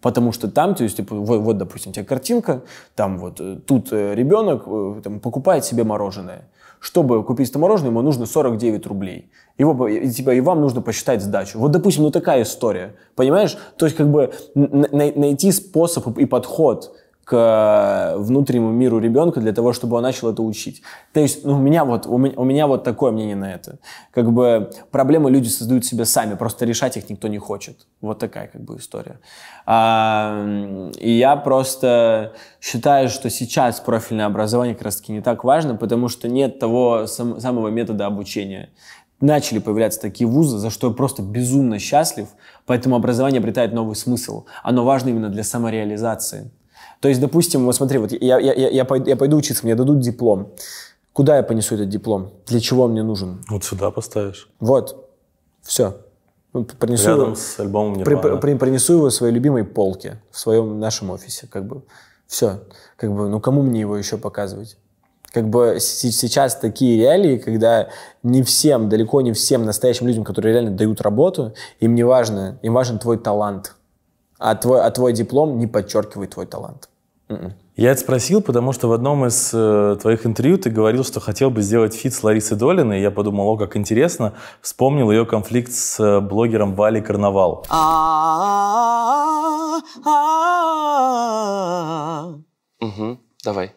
Потому что там, то есть, типа, вот, вот, допустим, у тебя картинка, там вот э, тут э, ребенок э, там, покупает себе мороженое. Чтобы купить это мороженое, ему нужно 49 рублей. Его, и, типа, и вам нужно посчитать сдачу. Вот, допустим, ну такая история. Понимаешь? То есть, как бы, найти способ и подход к э, внутреннему миру ребенка для того, чтобы он начал это учить. То есть, ну, у меня вот, у меня, у меня вот такое мнение на это. Как бы проблемы люди создают себе сами, просто решать их никто не хочет. Вот такая как бы история. А, и я просто считаю, что сейчас профильное образование как раз-таки не так важно, потому что нет того сам, самого метода обучения начали появляться такие вузы, за что я просто безумно счастлив, поэтому образование обретает новый смысл. Оно важно именно для самореализации. То есть, допустим, вот смотри, вот я, я, я, я, пойду, учиться, мне дадут диплом. Куда я понесу этот диплом? Для чего он мне нужен? Вот сюда поставишь. Вот. Все. Ну, принесу Рядом его, с альбомом Нирвана. При, при, принесу его своей любимой полке в своем нашем офисе. Как бы все. Как бы, ну кому мне его еще показывать? как бы сейчас такие реалии, когда не всем, далеко не всем настоящим людям, которые реально дают работу, им не важно, им важен твой талант, а твой, а твой диплом не подчеркивает твой талант. Mm-mm. М-м. Я это спросил, потому что в одном из э, твоих интервью ты говорил, что хотел бы сделать фит с Ларисой Долиной. Я подумал, о, как интересно. Вспомнил ее конфликт с э, блогером Вали Карнавал. Угу, давай.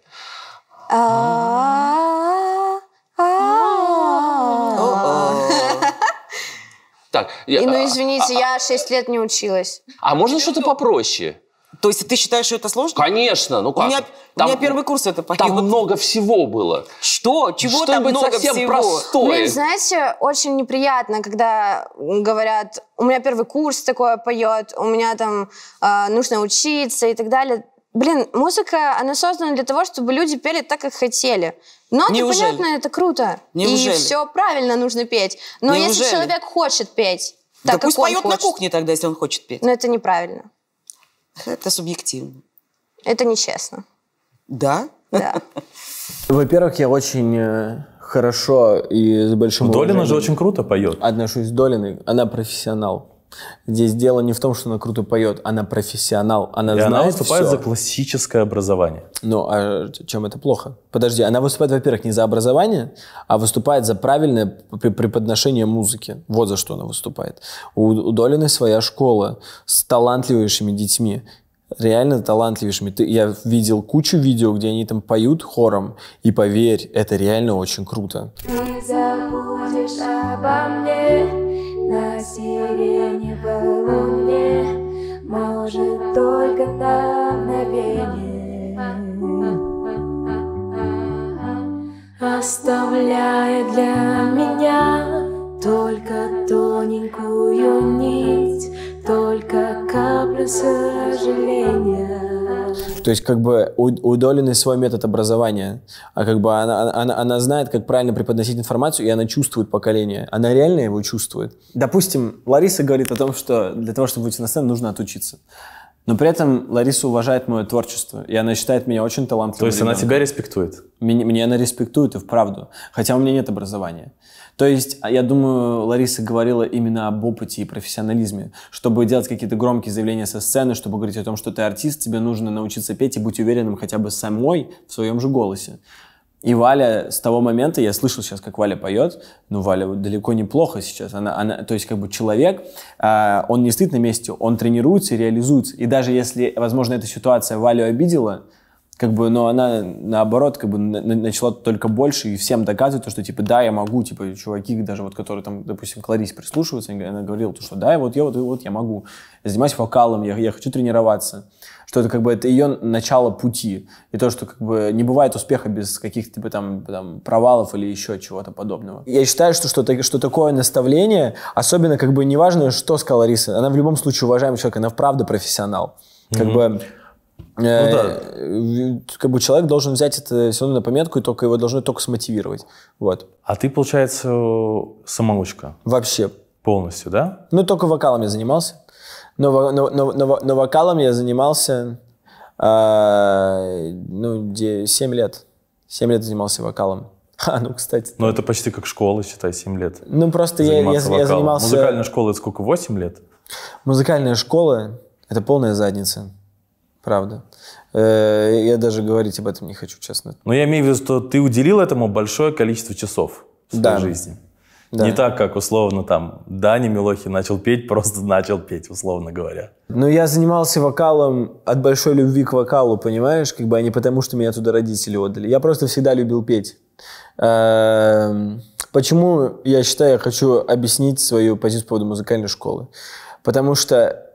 Я... И, ну, а, извините, а, я 6 лет не училась. А можно что-то попроще? То есть ты считаешь, что это сложно? Конечно, ну как? У меня, там, у меня первый курс это поет. Там много всего было. Что? Чего Что там много совсем всего? простое. Блин, знаете, очень неприятно, когда говорят, у меня первый курс такое поет, у меня там э, нужно учиться и так далее. Блин, музыка, она создана для того, чтобы люди пели так, как хотели. Но Неужели? это понятно, это круто. Неужели? И все правильно нужно петь. Но Неужели? если человек хочет петь, да, да пусть поет на кухне тогда, если он хочет петь. Но это неправильно. Это субъективно. Это нечестно. Да? Да. Во-первых, я очень э, хорошо и с большим Долина уважением. же очень круто поет. Отношусь к Долиной. Она профессионал. Здесь дело не в том, что она круто поет, она профессионал, она и знает она выступает все. за классическое образование. Ну, а чем это плохо? Подожди, она выступает, во-первых, не за образование, а выступает за правильное преподношение музыки. Вот за что она выступает. У, у Долиной своя школа с талантливейшими детьми реально талантливейшими. Ты, я видел кучу видео, где они там поют хором, и поверь, это реально очень круто. Ты забудешь обо мне, на сирене было мне, может, только на мгновение. Оставляя для меня только тоненькую нить, только каплю сожаления. То есть как бы у, свой метод образования. А как бы она, она, она знает, как правильно преподносить информацию, и она чувствует поколение. Она реально его чувствует. Допустим, Лариса говорит о том, что для того, чтобы выйти на сцену, нужно отучиться. Но при этом Лариса уважает мое творчество, и она считает меня очень талантливым. То есть ребенком. она тебя респектует? Мне мне она респектует, и вправду. Хотя у меня нет образования. То есть, а я думаю, Лариса говорила именно об опыте и профессионализме. Чтобы делать какие-то громкие заявления со сцены, чтобы говорить о том, что ты артист, тебе нужно научиться петь и быть уверенным хотя бы самой в своем же голосе. И Валя с того момента, я слышал сейчас, как Валя поет, ну, Валя далеко не плохо сейчас, она, она то есть как бы человек, э, он не стоит на месте, он тренируется и реализуется. И даже если, возможно, эта ситуация Валю обидела, как бы, но она наоборот, как бы начала только больше и всем доказывать то, что типа да, я могу, типа чуваки даже вот, которые там, допустим, к прислушиваются, она говорила то, что да, вот я вот, вот я могу, я занимаюсь вокалом, я, я хочу тренироваться, что это как бы это ее начало пути и то, что как бы не бывает успеха без каких-то типа там, там провалов или еще чего-то подобного. Я считаю, что что, что такое наставление, особенно как бы неважно, что сказала Лариса, она в любом случае уважаемый человек, она правда профессионал, как mm-hmm. бы ну, э, да. Как бы человек должен взять это все на пометку, и только его должны только смотивировать. Вот. А ты, получается, самоучка? Вообще. Полностью, да? Ну, только вокалом я занимался. Но, но, но, но, но вокалом я занимался э, ну, 7 лет. 7 лет занимался вокалом. А, ну, кстати. Ну, это почти как школа, считай, 7 лет. Ну, просто я, я, я занимался... Музыкальная школа — это сколько, 8 лет? Музыкальная школа — это полная задница. Правда. Э, я даже говорить об этом не хочу, честно. Но я имею в виду, что ты уделил этому большое количество часов в своей да. жизни. Да. Не так, как условно там Дани Милохин начал петь, просто начал петь, условно говоря. Ну, я занимался вокалом от большой любви к вокалу, понимаешь, как бы, а не потому, что меня туда родители отдали. Я просто всегда любил петь. Эм, почему, я считаю, я хочу объяснить свою позицию по поводу музыкальной школы? Потому что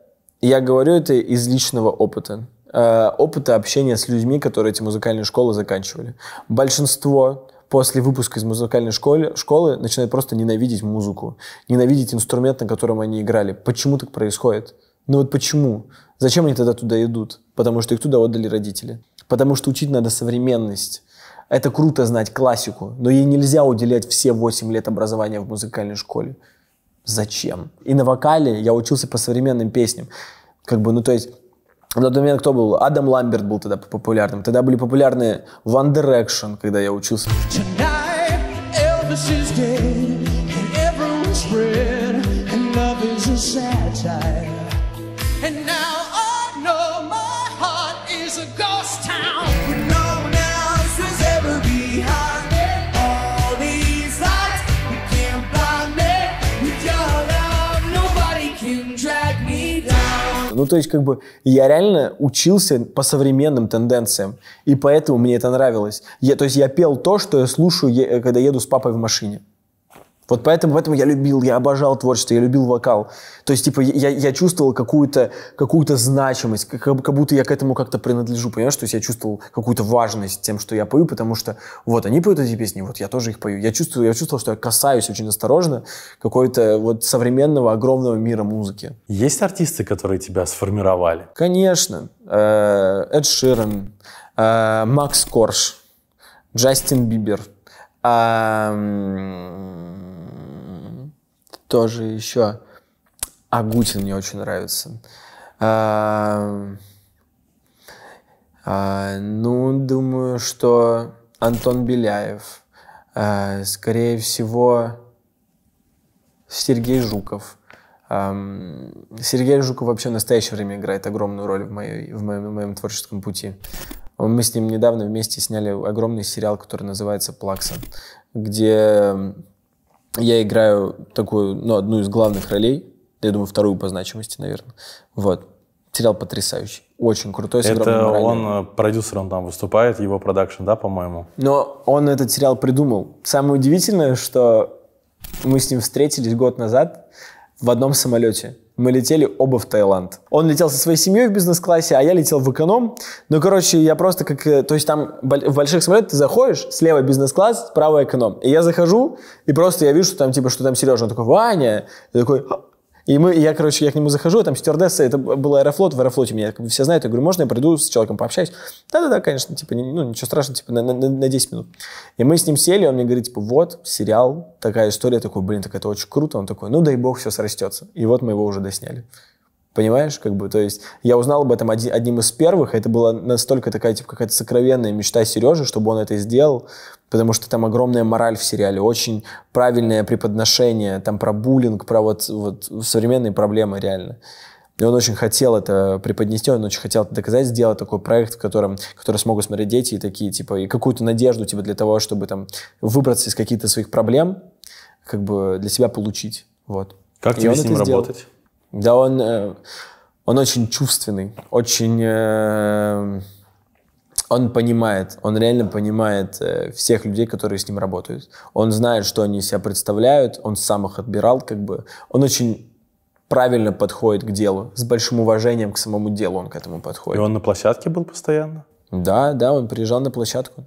я говорю это из личного опыта. Э, опыта общения с людьми, которые эти музыкальные школы заканчивали. Большинство после выпуска из музыкальной школы, школы начинают просто ненавидеть музыку, ненавидеть инструмент, на котором они играли. Почему так происходит? Ну вот почему? Зачем они тогда туда идут? Потому что их туда отдали родители. Потому что учить надо современность. Это круто знать классику, но ей нельзя уделять все 8 лет образования в музыкальной школе. Зачем? И на вокале я учился по современным песням. Как бы, ну то есть на тот момент кто был? Адам Ламберт был тогда популярным. Тогда были популярны One Direction, когда я учился. Tonight, Ну, то есть, как бы, я реально учился по современным тенденциям, и поэтому мне это нравилось. Я, то есть, я пел то, что я слушаю, когда еду с папой в машине. Вот поэтому, поэтому я любил, я обожал творчество, я любил вокал. То есть, типа, я, я чувствовал какую-то какую значимость, как, как будто я к этому как-то принадлежу, понимаешь? То есть я чувствовал какую-то важность тем, что я пою, потому что вот они поют эти песни, вот я тоже их пою. Я чувствую, я чувствовал, что я касаюсь очень осторожно какой-то вот современного огромного мира музыки. Есть артисты, которые тебя сформировали? Конечно. Э, Эд Ширен, э, Макс Корж, Джастин Бибер – а, тоже еще. Агутин мне очень нравится. А, а, ну, думаю, что Антон Беляев. А, скорее всего, Сергей Жуков. Сергей Жуков вообще в настоящее время играет огромную роль в, моей, в, моем, в моем творческом пути. Мы с ним недавно вместе сняли огромный сериал, который называется «Плакса», где я играю такую, ну, одну из главных ролей, я думаю, вторую по значимости, наверное. Вот. Сериал потрясающий. Очень крутой. С это он э, продюсером там выступает, его продакшн, да, по-моему? Но он этот сериал придумал. Самое удивительное, что мы с ним встретились год назад в одном самолете мы летели оба в Таиланд. Он летел со своей семьей в бизнес-классе, а я летел в эконом. Ну, короче, я просто как... Э, то есть там в больших самолетах ты заходишь, слева бизнес-класс, справа эконом. И я захожу, и просто я вижу, что там типа, что там Сережа. Он такой, Ваня. Я такой, «А, и мы, я, короче, я к нему захожу, там стюардесса, это был Аэрофлот, в Аэрофлоте меня все знают, я говорю, можно я приду с человеком пообщаюсь? Да-да-да, конечно, типа, ну, ничего страшного, типа, на, на, на 10 минут. И мы с ним сели, он мне говорит, типа, вот, сериал, такая история, я такой, блин, так это очень круто, он такой, ну, дай бог, все срастется. И вот мы его уже досняли. Понимаешь, как бы, то есть я узнал об этом один, одним из первых, это была настолько такая, типа, какая-то сокровенная мечта Сережи, чтобы он это сделал, потому что там огромная мораль в сериале, очень правильное преподношение, там про буллинг, про вот, вот современные проблемы реально. И он очень хотел это преподнести, он очень хотел это доказать, сделать такой проект, в котором, который смогут смотреть дети и такие, типа, и какую-то надежду, типа, для того, чтобы там выбраться из каких-то своих проблем, как бы для себя получить, вот. Как и тебе с ним работать? Сделал. Да, он, э, он очень чувственный, очень... Э, он понимает, он реально понимает э, всех людей, которые с ним работают. Он знает, что они себя представляют, он сам их отбирал, как бы. Он очень правильно подходит к делу, с большим уважением к самому делу он к этому подходит. И он на площадке был постоянно? Да, да, он приезжал на площадку.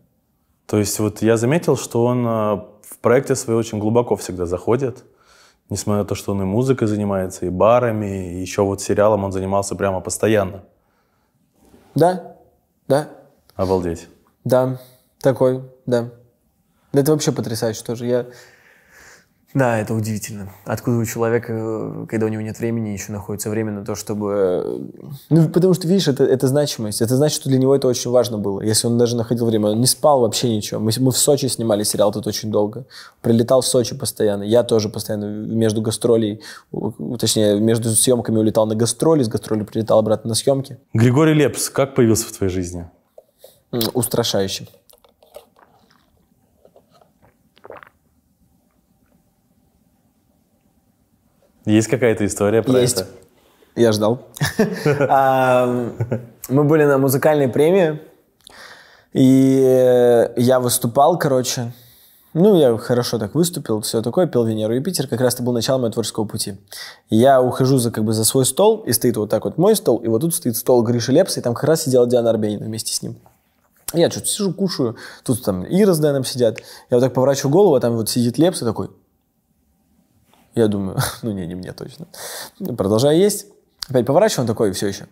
То есть вот я заметил, что он в проекте свои очень глубоко всегда заходит. Несмотря на то, что он и музыкой занимается, и барами, и еще вот сериалом он занимался прямо постоянно. Да, да. Обалдеть. Да, такой, да. Да Это вообще потрясающе тоже. Я да, это удивительно. Откуда у человека, э, когда у него нет времени, еще находится время на то, чтобы... Э, ну, потому что, видишь, это, это значимость. Это значит, что для него это очень важно было. Если он даже находил время, он не спал вообще ничего. Мы, мы в Сочи снимали сериал тут очень долго. Прилетал в Сочи постоянно. Я тоже постоянно между гастролей, точнее, между съемками улетал на гастроли, с гастроли прилетал обратно на съемки. Григорий Лепс, как появился в твоей жизни? Устрашающе. Есть какая-то история про Есть. это? Я ждал. А, мы были на музыкальной премии, и я выступал, короче. Ну, я хорошо так выступил, все такое, пел Венеру и Питер. Как раз это был начало моего творческого пути. Я ухожу за, как бы, за свой стол, и стоит вот так вот мой стол, и вот тут стоит стол Гриши Лепса, и там как раз сидел Диана Арбенина вместе с ним. Я что-то сижу, кушаю, тут там Ира с Дэном сидят. Я вот так поворачиваю голову, а там вот сидит Лепс и такой – я думаю, ну не, не мне точно. Продолжаю есть. Опять поворачиваю, он такой, все еще.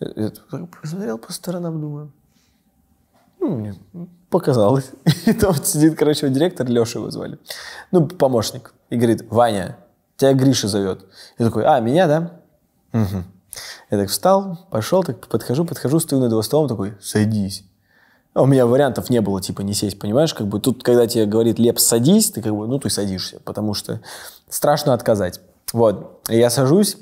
Я посмотрел по сторонам, думаю. Ну, мне показалось. И там сидит, короче, директор, Леша его звали. Ну, помощник. И говорит, Ваня, тебя Гриша зовет. Я такой, а, меня, да? Угу. Я так встал, пошел, так подхожу, подхожу, стою над его столом, такой, садись. А у меня вариантов не было, типа, не сесть, понимаешь? Как бы тут, когда тебе говорит Леп садись, ты как бы, ну, ты садишься, потому что страшно отказать. Вот, я сажусь,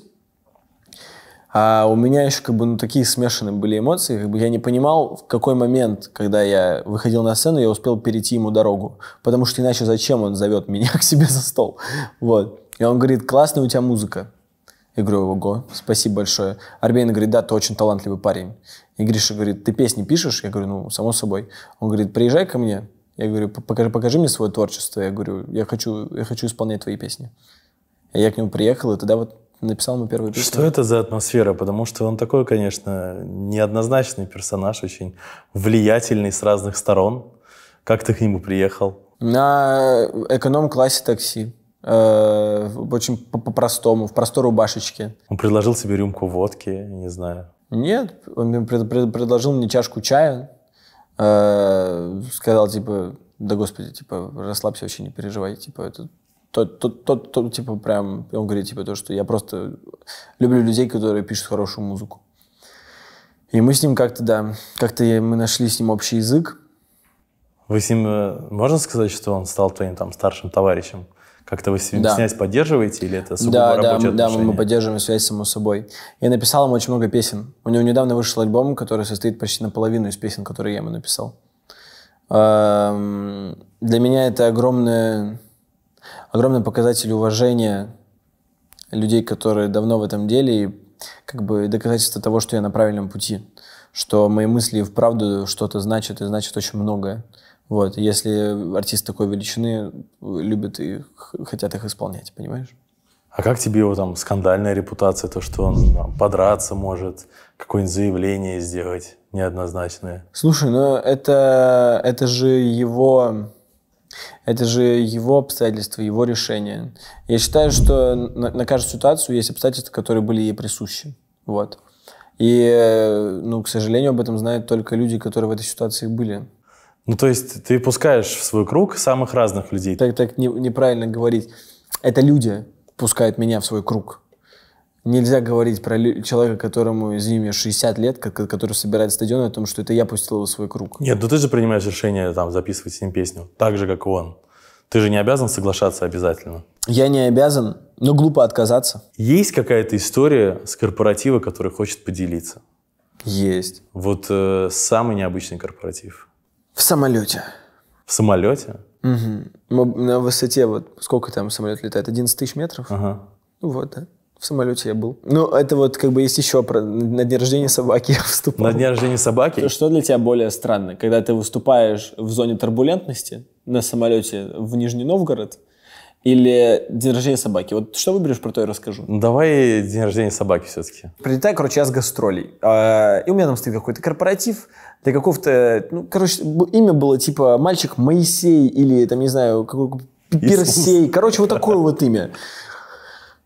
а у меня еще как бы ну, такие смешанные были эмоции. Как бы я не понимал, в какой момент, когда я выходил на сцену, я успел перейти ему дорогу. Потому что иначе зачем он зовет меня к себе за стол? Вот. И он говорит, классная у тебя музыка. Я говорю, ого, спасибо большое. Арбейн говорит, да, ты очень талантливый парень. И Гриша говорит, ты песни пишешь? Я говорю, ну, само собой. Он говорит, приезжай ко мне. Я говорю, покажи, покажи мне свое творчество. Я говорю, я хочу, я хочу исполнять твои песни. И я к нему приехал, и тогда вот написал ему первую песню. Что это за атмосфера? Потому что он такой, конечно, неоднозначный персонаж, очень влиятельный с разных сторон. Как ты к нему приехал? На э, эконом-классе такси. Э, очень по-простому, в простой рубашечке. Он предложил себе рюмку водки, не знаю. Нет, он предложил мне чашку чая, э, сказал, типа, да господи, типа, расслабься, вообще не переживай, типа, это тот, тот, тот, тот, типа, прям, он говорит, типа, то, что я просто люблю людей, которые пишут хорошую музыку. И мы с ним как-то, да, как-то мы нашли с ним общий язык. Вы с ним, э, можно сказать, что он стал твоим там старшим товарищем? Как-то вы да. связь поддерживаете или это сугубо да, рабочие да, отношения? Да, мы поддерживаем связь, само собой. Я написал ему очень много песен. У него недавно вышел альбом, который состоит почти наполовину из песен, которые я ему написал. Эм, для меня это огромное, огромный показатель уважения людей, которые давно в этом деле, и как бы доказательство того, что я на правильном пути, что мои мысли вправду что-то значат и значат очень многое. Вот, если артист такой величины, э, любят и хотят их исполнять, понимаешь? А как тебе его там скандальная репутация, то, что он там, подраться может, какое-нибудь заявление сделать неоднозначное? Слушай, ну это, это же его... Это же его обстоятельства, его решение. Я считаю, что на, на каждую ситуацию есть обстоятельства, которые были ей присущи. Вот. И, э, ну, к сожалению, об этом знают только люди, которые в этой ситуации были. Ну, то есть ты пускаешь в свой круг самых разных людей. Так, так не, неправильно говорить. Это люди пускают меня в свой круг. Нельзя говорить про человека, которому, извини меня, 60 лет, который собирает стадион, о том, что это я пустил его в свой круг. Нет, ну ты же принимаешь решение там записывать с ним песню, так же, как и он. Ты же не обязан соглашаться обязательно. Я не обязан, но глупо отказаться. Есть какая-то история с корпоратива, который хочет поделиться? Есть. Вот э, самый необычный корпоратив. В самолете. В самолете? Угу. На высоте, вот сколько там самолет летает? 11 тысяч метров? Ага. Ну вот, да. В самолете я был. Ну, это вот как бы есть еще про... на дне рождения собаки я выступал. На дне рождения собаки? Что для тебя более странно? Когда ты выступаешь в зоне турбулентности на самолете в Нижний Новгород, или день рождения собаки? Вот что выберешь, про то я расскажу. Ну, давай день рождения собаки все-таки. Прилетаю, короче, я с гастролей. А, и у меня там стоит какой-то корпоратив для какого-то... Ну, короче, имя было типа мальчик Моисей или, там, не знаю, какой Персей. Иисус. Короче, вот такое вот имя.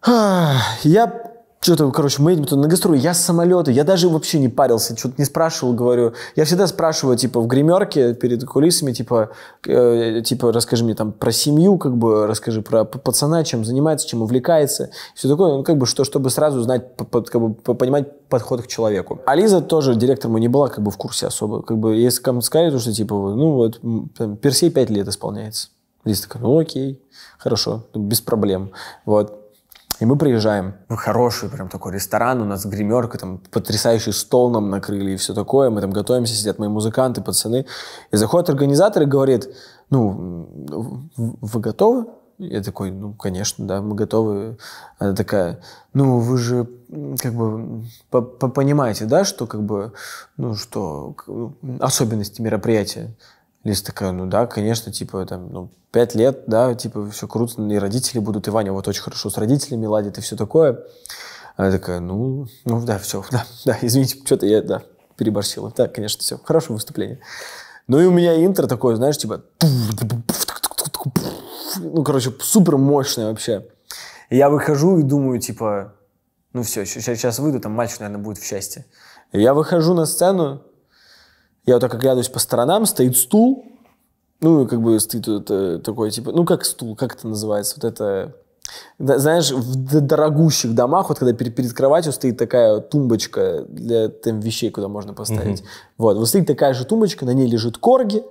Я что-то, короче, мы едем туда на гастроль, я с самолета, я даже вообще не парился, что-то не спрашивал, говорю. Я всегда спрашиваю, типа, в гримерке перед кулисами, типа, э, типа, расскажи мне там про семью, как бы, расскажи про пацана, чем занимается, чем увлекается, все такое, ну, как бы, что, чтобы сразу знать, по, по, как бы, понимать подход к человеку. Ализа тоже, директор мой, не была как бы в курсе особо, как бы, если кому сказали, что, типа, ну, вот, там, Персей 5 лет исполняется. Лиза такая, ну, окей, хорошо, без проблем, вот. И мы приезжаем. Ну, хороший прям такой ресторан, у нас гримерка, там потрясающий стол нам накрыли и все такое. Мы там готовимся, сидят мои музыканты, пацаны. И заходит организатор и говорит, ну, вы готовы? Я такой, ну, конечно, да, мы готовы. Она такая, ну, вы же, как бы, понимаете, да, что, как бы, ну, что, ну, особенности мероприятия. Лиз такая, ну да, конечно, типа, там, ну, пять лет, да, типа, все круто, и родители будут, и Ваня вот очень хорошо с родителями ладит, и все такое. Она такая, ну, ну, да, все, да, да, извините, что-то я, да, переборщила. Да, конечно, все, хорошее выступление. Ну и у меня интро такое, знаешь, типа, ну, короче, супер мощное вообще. И я выхожу и думаю, типа, ну все, сейчас, сейчас выйду, там мальчик, наверное, будет в счастье. И я выхожу на сцену, я вот так оглядываюсь по сторонам, стоит стул, ну, как бы стоит это, такой, типа, ну, как стул, как это называется, вот это... Знаешь, в дорогущих домах, вот когда перед, перед кроватью стоит такая тумбочка для там, вещей, куда можно поставить. Mm-hmm. Вот, вот стоит такая же тумбочка, на ней лежит корги,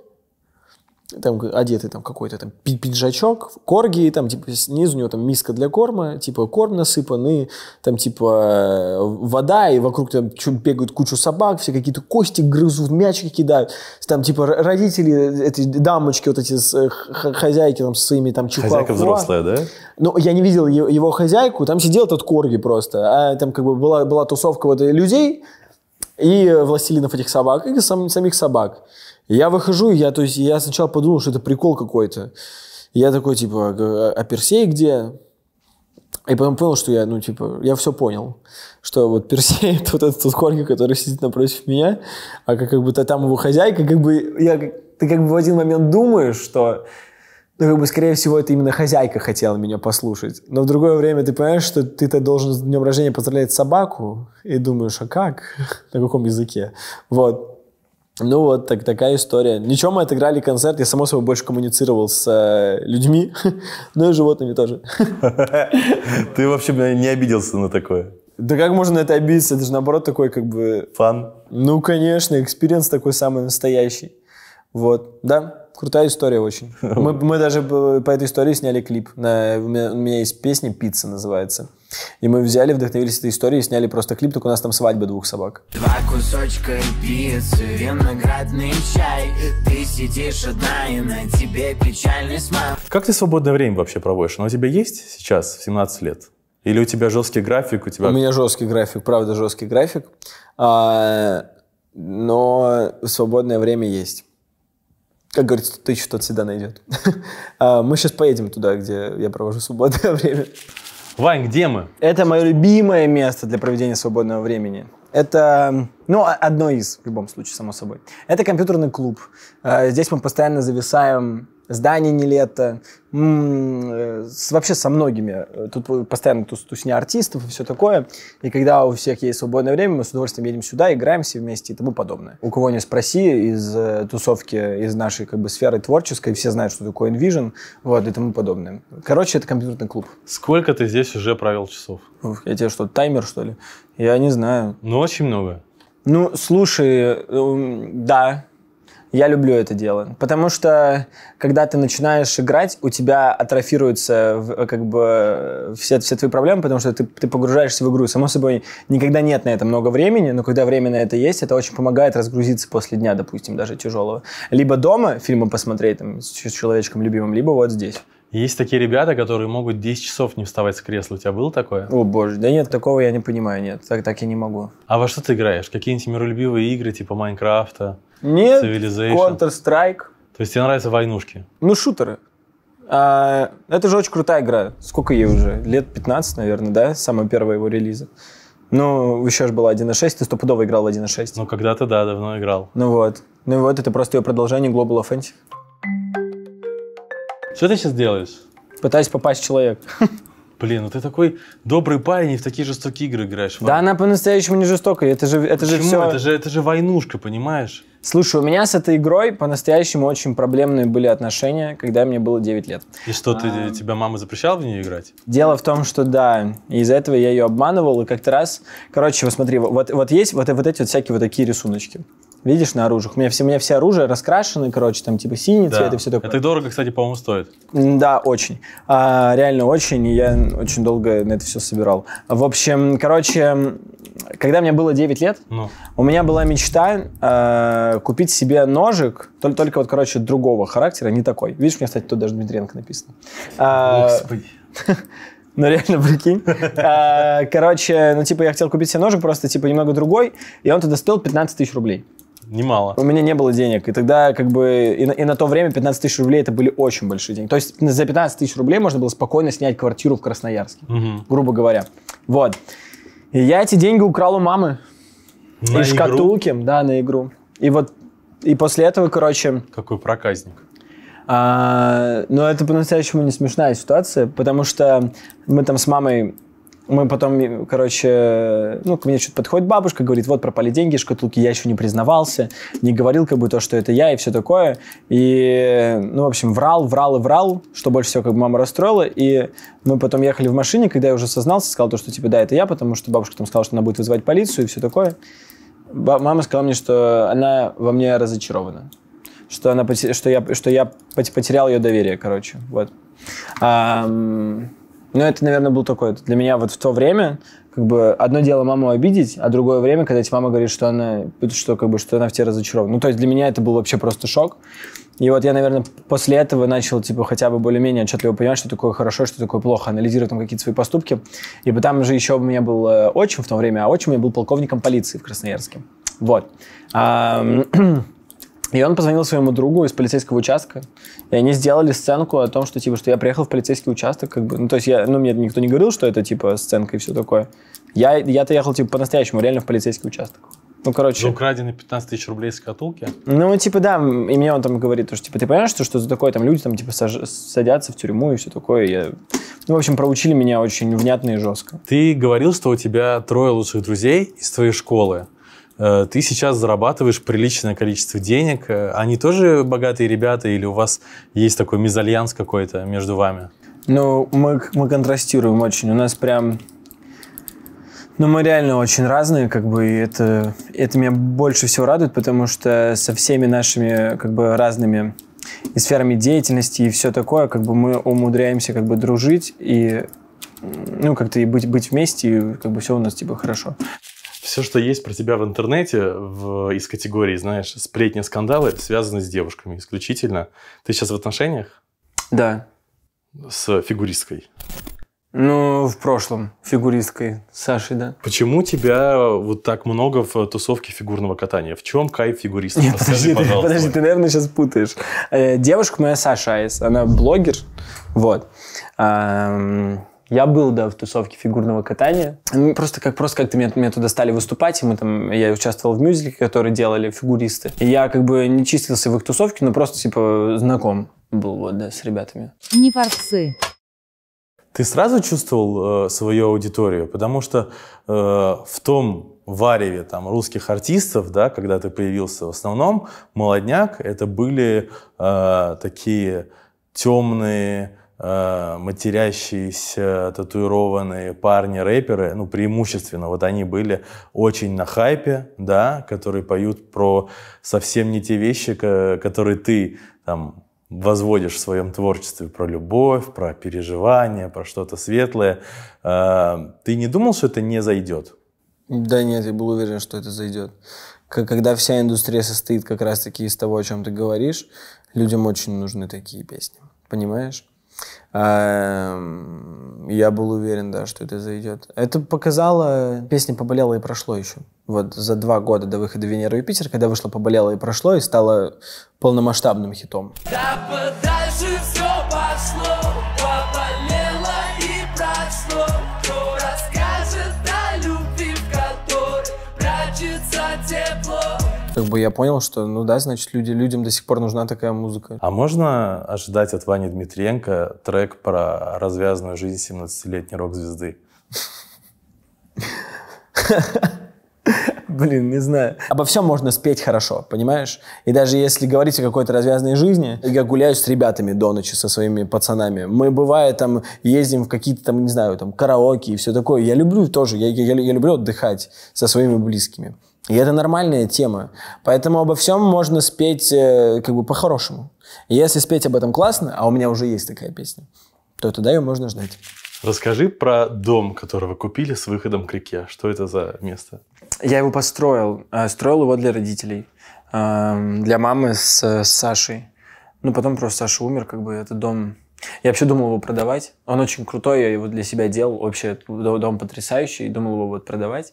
там одетый там какой-то там пиджачок, корги, там типа снизу у него там миска для корма, типа корм насыпан, и там типа э, вода, и вокруг там бегают кучу собак, все какие-то кости грызут, мячики кидают, там типа родители, э, эти дамочки вот эти э, хозяйки там с своими там чихуахуа. Хозяйка взрослая, да? Ну, я не видел его хозяйку, там сидел тот корги просто, а там как бы была, была тусовка вот людей, и э, властелинов этих собак, и сам, самих собак. Я выхожу, я, то есть, я сначала подумал, что это прикол какой-то. Я такой, типа, а Персей где? И потом понял, что я, ну, типа, я все понял, что вот Персей, это вот этот вот корги, который сидит напротив меня, а как, как будто там его хозяйка, как бы, я, ты как бы в один момент думаешь, что ну, как бы, скорее всего, это именно хозяйка хотела меня послушать. Но в другое время ты понимаешь, что ты-то должен с днем рождения поздравлять собаку, и думаешь, а как? На каком языке? Вот. Ну вот, так, такая история. Ничего, мы отыграли концерт, я, само собой, больше коммуницировал с э, людьми, но и животными тоже. Ты вообще не обиделся на такое? Да как можно на это обидеться? Это же, наоборот, такой как бы... Фан? Ну, конечно, экспириенс такой самый настоящий. Вот, да. Крутая история очень. Мы, мы даже по этой истории сняли клип. На, у, меня, у меня есть песня «Пицца» называется. И мы взяли, вдохновились этой историей, сняли просто клип, только у нас там свадьба двух собак. Два кусочка пиццы, виноградный чай. Ты сидишь одна, и на тебе печальный смак. Как ты свободное время вообще проводишь? Оно у тебя есть сейчас, в 17 лет? Или у тебя жесткий график? У, тебя... у меня жесткий график, правда, жесткий график. А, но свободное время есть. Как говорится, тысячу тот всегда найдет. А, мы сейчас поедем туда, где я провожу свободное время. Вань, где мы? Это мое любимое место для проведения свободного времени. Это, ну, одно из, в любом случае, само собой. Это компьютерный клуб. А, здесь мы постоянно зависаем с Дани не лето, э, с, вообще со многими. Э, тут постоянно тус, тусня артистов и все такое. И когда у всех есть свободное время, мы с удовольствием едем сюда, играем все вместе и тому подобное. У кого не спроси из э, тусовки, из нашей как бы сферы творческой, все знают, что такое Envision вот, и тому подобное. Короче, это компьютерный клуб. Сколько ты здесь уже провел часов? Уф, я тебе что, таймер, что ли? Я не знаю. Ну, очень много. Ну, слушай, эм, да, я люблю это дело, потому что когда ты начинаешь играть, у тебя атрофируются как бы все, все твои проблемы, потому что ты, ты погружаешься в игру. Само собой, никогда нет на это много времени, но когда время на это есть, это очень помогает разгрузиться после дня, допустим, даже тяжелого. Либо дома фильмы посмотреть там, с человечком любимым, либо вот здесь. Есть такие ребята, которые могут 10 часов не вставать с кресла. У тебя было такое? О боже, да нет, такого я не понимаю, нет. Так, так я не могу. А во что ты играешь? Какие-нибудь миролюбивые игры, типа Майнкрафта, Нет, Counter-Strike. То есть тебе нравятся войнушки? Ну, шутеры. А, это же очень крутая игра. Сколько ей уже? Лет 15, наверное, да? Самая первая его релиза. Ну, еще же была 1.6, ты стопудово играл в 1.6. Ну, когда-то, да, давно играл. Ну вот. Ну вот, это просто ее продолжение Global Offensive. Что ты сейчас делаешь? Пытаюсь попасть в человек. Блин, ну ты такой добрый парень и в такие жестокие игры играешь. Да, она по-настоящему не жестокая. Это же, это Почему? же все... Это же, это же войнушка, понимаешь? Слушай, у меня с этой игрой по-настоящему очень проблемные были отношения, когда мне было 9 лет. И что, а... ты, тебя мама запрещала в нее играть? Дело в том, что да, из-за этого я ее обманывал, и как-то раз... Короче, вот смотри, вот, вот есть вот, вот эти вот всякие вот такие рисуночки. Видишь на оружиях? У меня все, у меня все оружие раскрашены, короче, там типа синий да. цвет и все такое. Это дорого, кстати, по-моему, стоит. Да, очень. А, реально очень. И я очень долго на это все собирал. В общем, короче, когда мне было 9 лет, ну. у меня была мечта э, купить себе ножик, только, только вот, короче, другого характера, не такой. Видишь, у меня, кстати, тут даже Дмитриенко написано. А, Господи. Ну, реально, прикинь. А, короче, ну, типа, я хотел купить себе ножик, просто, типа, немного другой, и он тогда стоил 15 тысяч рублей немало. У меня не было денег. И тогда как бы... И на, и на то время 15 тысяч рублей это были очень большие деньги. То есть за 15 тысяч рублей можно было спокойно снять квартиру в Красноярске, угу. грубо говоря. Вот. И я эти деньги украл у мамы. На и шкатулки, да, на игру. И вот... И после этого, короче... Какой проказник. А, но это по-настоящему не смешная ситуация, потому что мы там с мамой мы потом, короче, ну, ко мне что-то подходит бабушка, говорит, вот пропали деньги, шкатулки, я еще не признавался, не говорил как бы то, что это я и все такое. И, ну, в общем, врал, врал и врал, что больше всего как бы мама расстроила. И мы потом ехали в машине, когда я уже сознался, сказал то, что типа да, это я, потому что бабушка там сказала, что она будет вызывать полицию и все такое. Мама сказала мне, что она во мне разочарована. Что, она, что, я, что я потерял ее доверие, короче. Вот. А, но ну, это, наверное, был такой для меня вот в то время, как бы одно дело маму обидеть, а другое время, когда тебе мама говорит, что она, что как бы, что она в тебе разочарована. Ну, то есть для меня это был вообще просто шок. И вот я, наверное, после этого начал, типа, хотя бы более-менее отчетливо понимать, что такое хорошо, что такое плохо, анализировать там какие-то свои поступки. И там же еще у меня был э, отчим в то время, а отчим у меня был полковником полиции в Красноярске. Вот. И он позвонил своему другу из полицейского участка, и они сделали сценку о том, что типа, что я приехал в полицейский участок, как бы, ну то есть я, ну мне никто не говорил, что это типа сценка и все такое. Я, я-то ехал типа по-настоящему, реально в полицейский участок. Ну, короче. За украденные 15 тысяч рублей из катулки? Ну, типа, да, и мне он там говорит, что, типа, ты понимаешь, что, что за такое там люди там, типа, саж... садятся в тюрьму и все такое. Я... Ну, в общем, проучили меня очень внятно и жестко. Ты говорил, что у тебя трое лучших друзей из твоей школы. Э, ты сейчас зарабатываешь приличное количество денег. Э, они тоже богатые ребята или у вас есть такой мезальянс какой-то между вами? Ну, мы, мы контрастируем очень. У нас прям... Ну, мы реально очень разные, как бы, и это, это меня больше всего радует, потому что со всеми нашими, как бы, разными и сферами деятельности и все такое, как бы мы умудряемся как бы дружить и ну, как-то и быть, быть вместе, и как бы все у нас типа хорошо все, что есть про тебя в интернете в, из категории, знаешь, сплетни, скандалы, связаны с девушками исключительно. Ты сейчас в отношениях? Да. С фигуристкой? Ну, в прошлом фигуристкой Сашей, да. Почему тебя вот так много в тусовке фигурного катания? В чем кайф фигуристов? Нет, Расскажи, подожди, пожалуйста. подожди, ты, наверное, сейчас путаешь. Э, девушка моя Саша Айс, она блогер, вот. Я был, да, в тусовке фигурного катания. Ну, просто как просто как-то меня, меня туда стали выступать, и мы там, я участвовал в мюзикле, который делали фигуристы. И я как бы не чистился в их тусовке, но просто типа знаком был вот, да, с ребятами. Не форсы. Ты сразу чувствовал э, свою аудиторию? Потому что э, в том вареве там, русских артистов, да, когда ты появился, в основном молодняк это были э, такие темные, Э, матерящиеся, татуированные парни-рэперы, ну, преимущественно, вот они были очень на хайпе, да, которые поют про совсем не те вещи, которые ты там возводишь в своем творчестве, про любовь, про переживания, про что-то светлое. Э, ты не думал, что это не зайдет? Да нет, я был уверен, что это зайдет. Когда вся индустрия состоит как раз-таки из того, о чем ты говоришь, людям очень нужны такие песни. Понимаешь? Эм, я был уверен, да, что это зайдет. Это показало, песня «Поболела и прошло» еще. Вот за два года до выхода «Венера и Юпитер», когда вышло, «Поболела и прошло» и стала полномасштабным хитом. Да подальше Как бы я понял, что, ну да, значит, люди, людям до сих пор нужна такая музыка. А можно ожидать от Вани Дмитриенко трек про развязанную жизнь 17-летней рок-звезды? Блин, не знаю. Обо всем можно спеть хорошо, понимаешь? И даже если говорить о какой-то развязанной жизни, я гуляю с ребятами до ночи, со своими пацанами. Мы, бывает, там, ездим в какие-то там, не знаю, там, караоке и все такое. Я люблю тоже, я, я, я люблю отдыхать со своими близкими. И это нормальная тема. Поэтому обо всем можно спеть э, как бы по-хорошему. И если спеть об этом классно, а у меня уже есть такая песня, то тогда ее можно ждать. Расскажи про дом, который вы купили с выходом к реке. Что это за место? Я его построил. Э, строил его для родителей. Эм, для мамы э, с Сашей. Ну, потом просто Саша умер, как бы этот дом... Я вообще думал его продавать. Он очень крутой, я его для себя делал. Вообще дом потрясающий. Думал его вот продавать.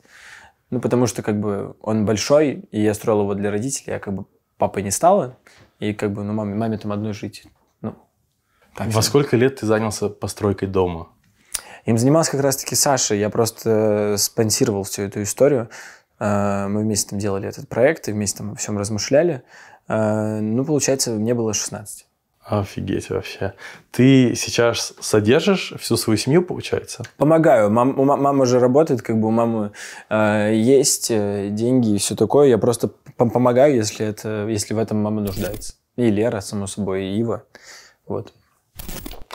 Ну, потому что, как бы, он большой, и я строил его для родителей, Я а, как бы папой не стала, и как бы, ну, маме, маме там одной жить. Ну, так Во себе. сколько лет ты занялся постройкой дома? Им занимался как раз-таки Саша, я просто э, спонсировал всю эту историю. Э, мы вместе там делали этот проект, и вместе там обо всем размышляли. Э, ну, получается, мне было 16. Офигеть вообще. Ты сейчас содержишь всю свою семью, получается? Помогаю. Мам, мама же работает, как бы у мамы э, есть э, деньги и все такое. Я просто помогаю, если, это, если в этом мама нуждается. И Лера, само собой, и Ива. Вот.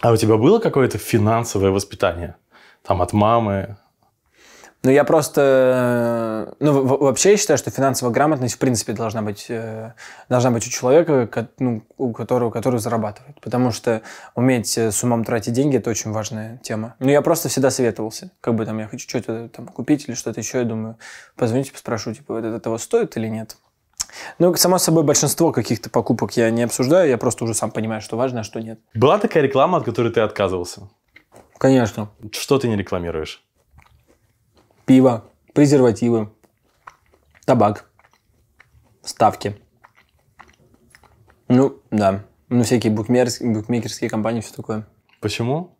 А у тебя было какое-то финансовое воспитание? Там от мамы, но я просто... Э, ну, вообще я считаю, что финансовая грамотность, в принципе, должна быть, э, должна быть у человека, ну, у которого, который зарабатывает. Потому что уметь э, с умом тратить деньги – это очень важная тема. Но я просто всегда советовался. Как бы там я хочу что-то там купить или что-то еще, я думаю, позвоните, спрошу, типа, вот это того стоит или нет. Ну, само собой, большинство каких-то покупок я не обсуждаю, я просто уже сам понимаю, что важно, а что нет. Была такая реклама, от которой ты отказывался? Конечно. Что ты не рекламируешь? пиво, презервативы, табак, ставки. Ну, да. Ну, всякие букмекерские, букмекерские компании, все такое. Почему?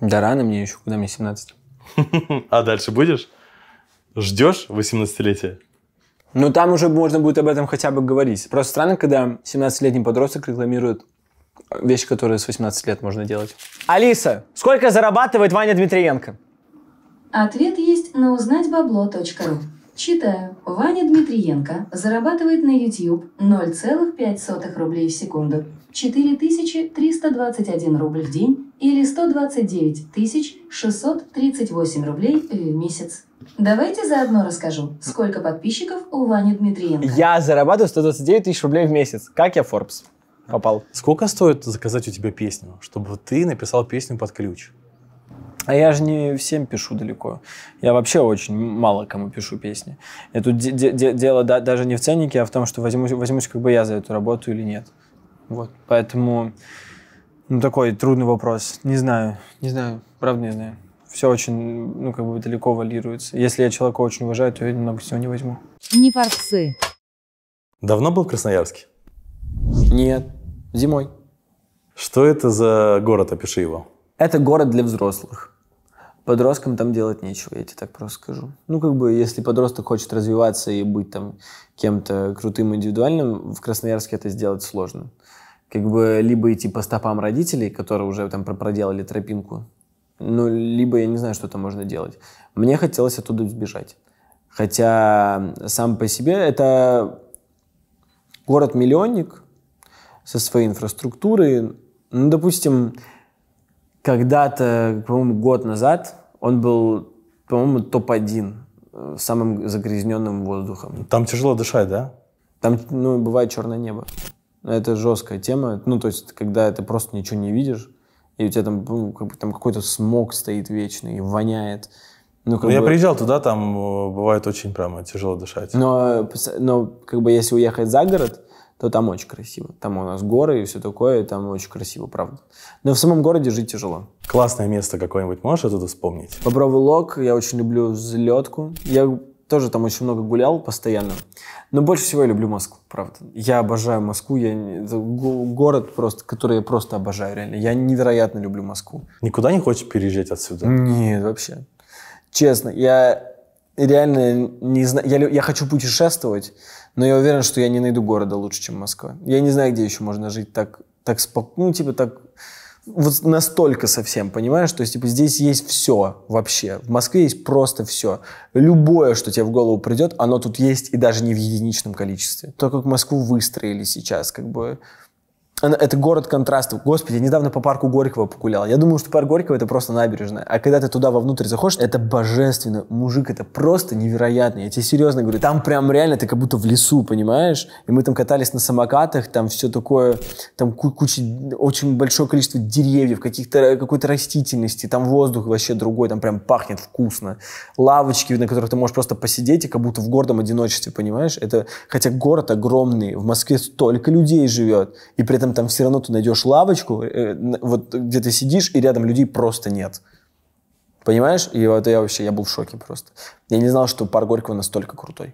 Да рано мне еще, куда мне 17. А дальше будешь? Ждешь 18-летия? Ну, там уже можно будет об этом хотя бы говорить. Просто странно, когда 17-летний подросток рекламирует э, вещи, которые с 18 лет можно делать. Алиса, сколько зарабатывает Ваня Дмитриенко? Ответ есть Подпись на узнатьбабло.ру. Читаю. Ваня Дмитриенко зарабатывает на YouTube 0,05 рублей в секунду, 4321 рубль в день или 129 638 рублей в месяц. Давайте заодно расскажу, сколько подписчиков у Вани Дмитриенко. Я зарабатываю 129 тысяч рублей в месяц. Как я Forbes попал? Сколько стоит заказать у тебя песню, чтобы ты написал песню под ключ? А я же не всем пишу далеко. Я вообще очень мало кому пишу песни. Это де- де- дело да, даже не в ценнике, а в том, что возьмусь, возьмусь как бы я за эту работу или нет. Вот. Поэтому ну, такой трудный вопрос. Не знаю. Не знаю. Правда не знаю. Все очень, ну, как бы далеко валируется. Если я человека очень уважаю, то я немного всего не возьму. Не форсы. Давно был в Красноярске? Нет. Зимой. Что это за город? Опиши его. Это город для взрослых. Подросткам там делать нечего, я тебе так просто скажу. Ну, как бы, если подросток хочет развиваться и быть там кем-то крутым индивидуальным, в Красноярске это сделать сложно. Как бы, либо идти по стопам родителей, которые уже там проделали тропинку, ну, либо я не знаю, что там можно делать. Мне хотелось оттуда сбежать. Хотя сам по себе это город-миллионник со своей инфраструктурой. Ну, допустим, когда-то, по-моему, год назад он был, по-моему, топ-1 э, самым загрязненным воздухом. Там тяжело дышать, да? Там, ну, бывает черное небо. Это жесткая тема. Ну, то есть, когда ты просто ничего не видишь, и у тебя там, ну, как бы, там какой-то смог стоит вечный, и воняет. Ну, как ну, бы... Я приезжал туда, там э, бывает очень прямо тяжело дышать. Но, э, но как бы если уехать за город, то там очень красиво. Там у нас горы и все такое, и там очень красиво, правда. Но в самом городе жить тяжело. Классное место какое-нибудь можешь оттуда вспомнить? Попробовал, лог, я очень люблю взлетку. Я тоже там очень много гулял постоянно. Но больше всего я люблю Москву, правда. Я обожаю Москву. Я... Это город, просто, который я просто обожаю, реально. Я невероятно люблю Москву. Никуда не хочешь переезжать отсюда? Нет, вообще. Честно, я реально не знаю. Я, я хочу путешествовать, но я уверен, что я не найду города лучше, чем Москва. Я не знаю, где еще можно жить так, так спокойно, ну, типа так вот настолько совсем, понимаешь? То есть, типа, здесь есть все вообще. В Москве есть просто все. Любое, что тебе в голову придет, оно тут есть и даже не в единичном количестве. То, как Москву выстроили сейчас, как бы, это город контрастов. Господи, я недавно по парку Горького погулял. Я думал, что парк Горького это просто набережная. А когда ты туда вовнутрь заходишь, это божественно. Мужик, это просто невероятно. Я тебе серьезно говорю, там прям реально ты как будто в лесу, понимаешь? И мы там катались на самокатах, там все такое, там куча, очень большое количество деревьев, каких-то, какой-то растительности, там воздух вообще другой, там прям пахнет вкусно. Лавочки, на которых ты можешь просто посидеть и как будто в гордом одиночестве, понимаешь? Это, хотя город огромный, в Москве столько людей живет, и при этом рядом там все равно ты найдешь лавочку, э, э, вот где ты сидишь, и рядом людей просто нет. Понимаешь? И вот я вообще, я был в шоке просто. Я не знал, что парк Горького настолько крутой.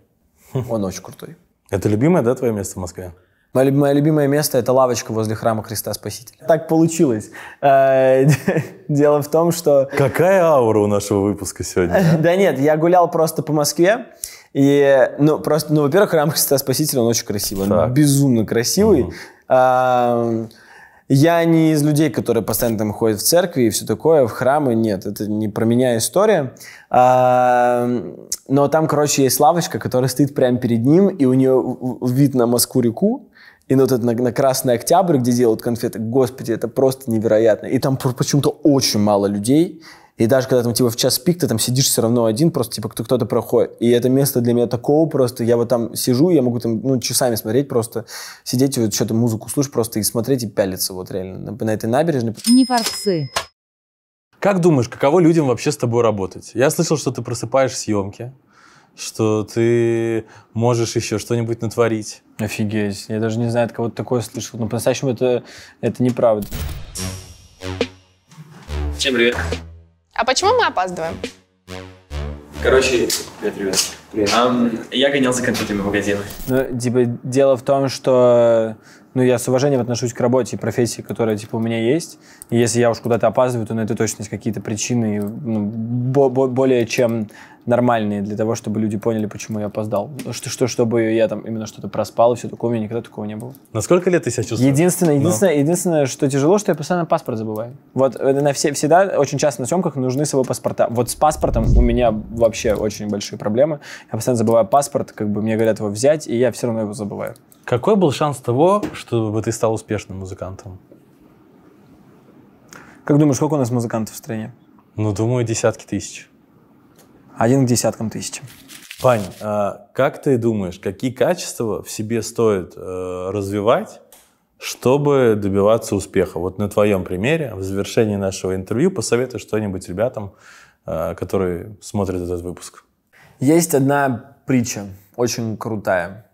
Хм. Он очень крутой. Это любимое, да, твое место в Москве? Мое, мое любимое место – это лавочка возле храма Христа Спасителя. Так получилось. Э, дело в том, что... Какая аура у нашего выпуска сегодня? Да нет, я гулял просто по Москве. И, ну, просто, ну, во-первых, храм Христа Спасителя, он очень красивый. Он безумно красивый. Я не из людей, которые постоянно там ходят в церкви и все такое, в храмы, нет, это не про меня история. Но там, короче, есть лавочка, которая стоит прямо перед ним, и у нее вид на Москву-реку, и ну, тут на, на Красный Октябрь, где делают конфеты, господи, это просто невероятно. И там почему-то очень мало людей, и даже когда там типа в час пик ты там сидишь все равно один, просто типа кто-то проходит. И это место для меня такого просто, я вот там сижу, я могу там ну, часами смотреть просто, сидеть и вот что-то музыку слушать просто и смотреть и пялиться вот реально на, на этой набережной. Не форсы. Как думаешь, каково людям вообще с тобой работать? Я слышал, что ты просыпаешь съемки, что ты можешь еще что-нибудь натворить. Офигеть, я даже не знаю, от кого ты такое слышал, но по-настоящему это, это неправда. Всем привет. А почему мы опаздываем? Короче, привет, ребят. Привет. Um, я гонял за компьютерами в магазины. Ну, типа, дело в том, что ну, я с уважением отношусь к работе и профессии, которая, типа, у меня есть. И если я уж куда-то опаздываю, то на это точно есть какие-то причины, ну, бо- бо- более чем нормальные для того, чтобы люди поняли, почему я опоздал. Ну, что, что, чтобы я там именно что-то проспал и все такое. У меня никогда такого не было. На сколько лет ты себя чувствуешь? Единственное, ну. единственное, Но. единственное, что тяжело, что я постоянно паспорт забываю. Вот э, на все, всегда, очень часто на съемках нужны с собой паспорта. Вот с паспортом у меня вообще очень большие проблемы. Я постоянно забываю паспорт, как бы мне говорят его взять, и я все равно его забываю. Какой был шанс того, чтобы ты стал успешным музыкантом? Как думаешь, сколько у нас музыкантов в стране? Ну, думаю, десятки тысяч один к десяткам тысяч. Пань, а как ты думаешь, какие качества в себе стоит э, развивать, чтобы добиваться успеха? Вот на твоем примере, в завершении нашего интервью, посоветуй что-нибудь ребятам, э, которые смотрят этот выпуск. Есть одна притча, очень крутая.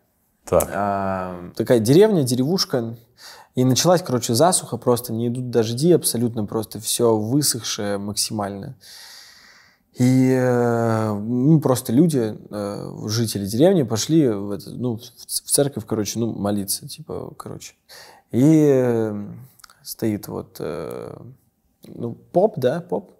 Так. А, такая деревня, деревушка, и началась, короче, засуха, просто не идут дожди, абсолютно просто все высохшее максимально. И э, ну, просто люди, э, жители деревни, пошли в, это, ну, в церковь, короче, ну, молиться, типа, короче. И э, стоит вот, ну, поп, да, поп,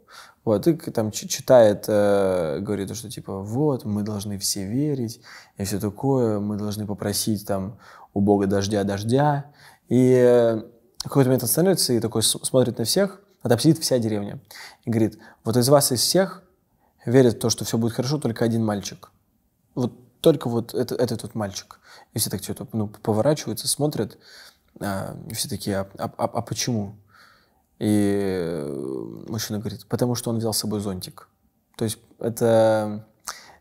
вот, и там читает, говорит, что типа, вот, мы должны все верить, и все такое, мы должны попросить там у Бога дождя, дождя. И какой-то момент он и такой смотрит на всех, а там сидит вся деревня, и говорит, вот из вас из всех верит в то, что все будет хорошо, только один мальчик. Вот только вот это, этот тот мальчик. И все так что-то типа, ну, поворачиваются, смотрят, а, и все такие, а, а, а, а почему? И э, мужчина говорит, потому что он взял с собой зонтик. То есть это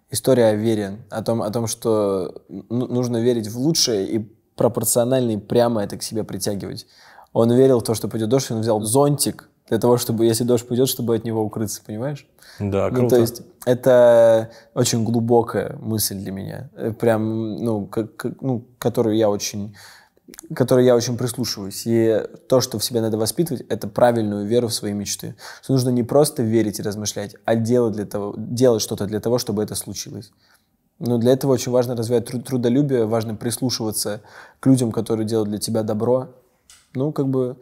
история о вере, о том, о том что нужно верить в лучшее и пропорционально и прямо это к себе притягивать. Он верил в то, что пойдет дождь, он взял зонтик, для того, чтобы, если дождь пойдет, чтобы от него укрыться, понимаешь? Да, ну, круто. Ну, то есть это очень глубокая мысль для меня, э, прям, ну, как, ну которую я очень которой я очень прислушиваюсь. И то, что в себе надо воспитывать, это правильную веру в свои мечты. Что нужно не просто верить и размышлять, а делать, для того, делать что-то для того, чтобы это случилось. Но для этого очень важно развивать труд трудолюбие, важно прислушиваться к людям, которые делают для тебя добро. Ну, как бы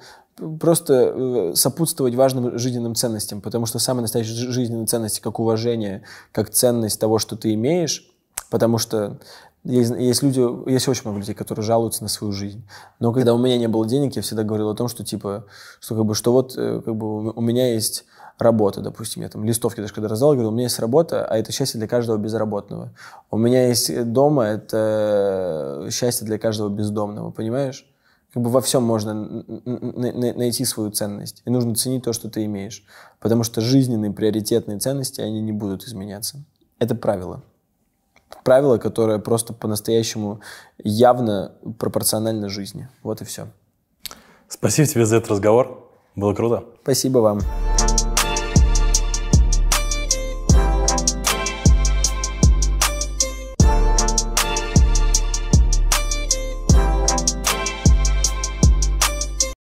просто э, сопутствовать важным жизненным ценностям, потому что самые настоящие жизненные ценности, как уважение, как ценность того, что ты имеешь, потому что есть, есть люди, есть очень много людей, которые жалуются на свою жизнь. Но когда у меня не было денег, я всегда говорил о том, что типа, что как бы, что вот э, как бы у меня есть работа, допустим, я там листовки даже когда раздал, говорю, у меня есть работа, а это счастье для каждого безработного. У меня есть э, дома, это счастье для каждого бездомного, понимаешь? как бы во всем можно найти свою ценность. И нужно ценить то, что ты имеешь. Потому что жизненные приоритетные ценности, они не будут изменяться. Это правило. Правило, которое просто по-настоящему явно пропорционально жизни. Вот и все. Спасибо тебе за этот разговор. Было круто. Спасибо вам.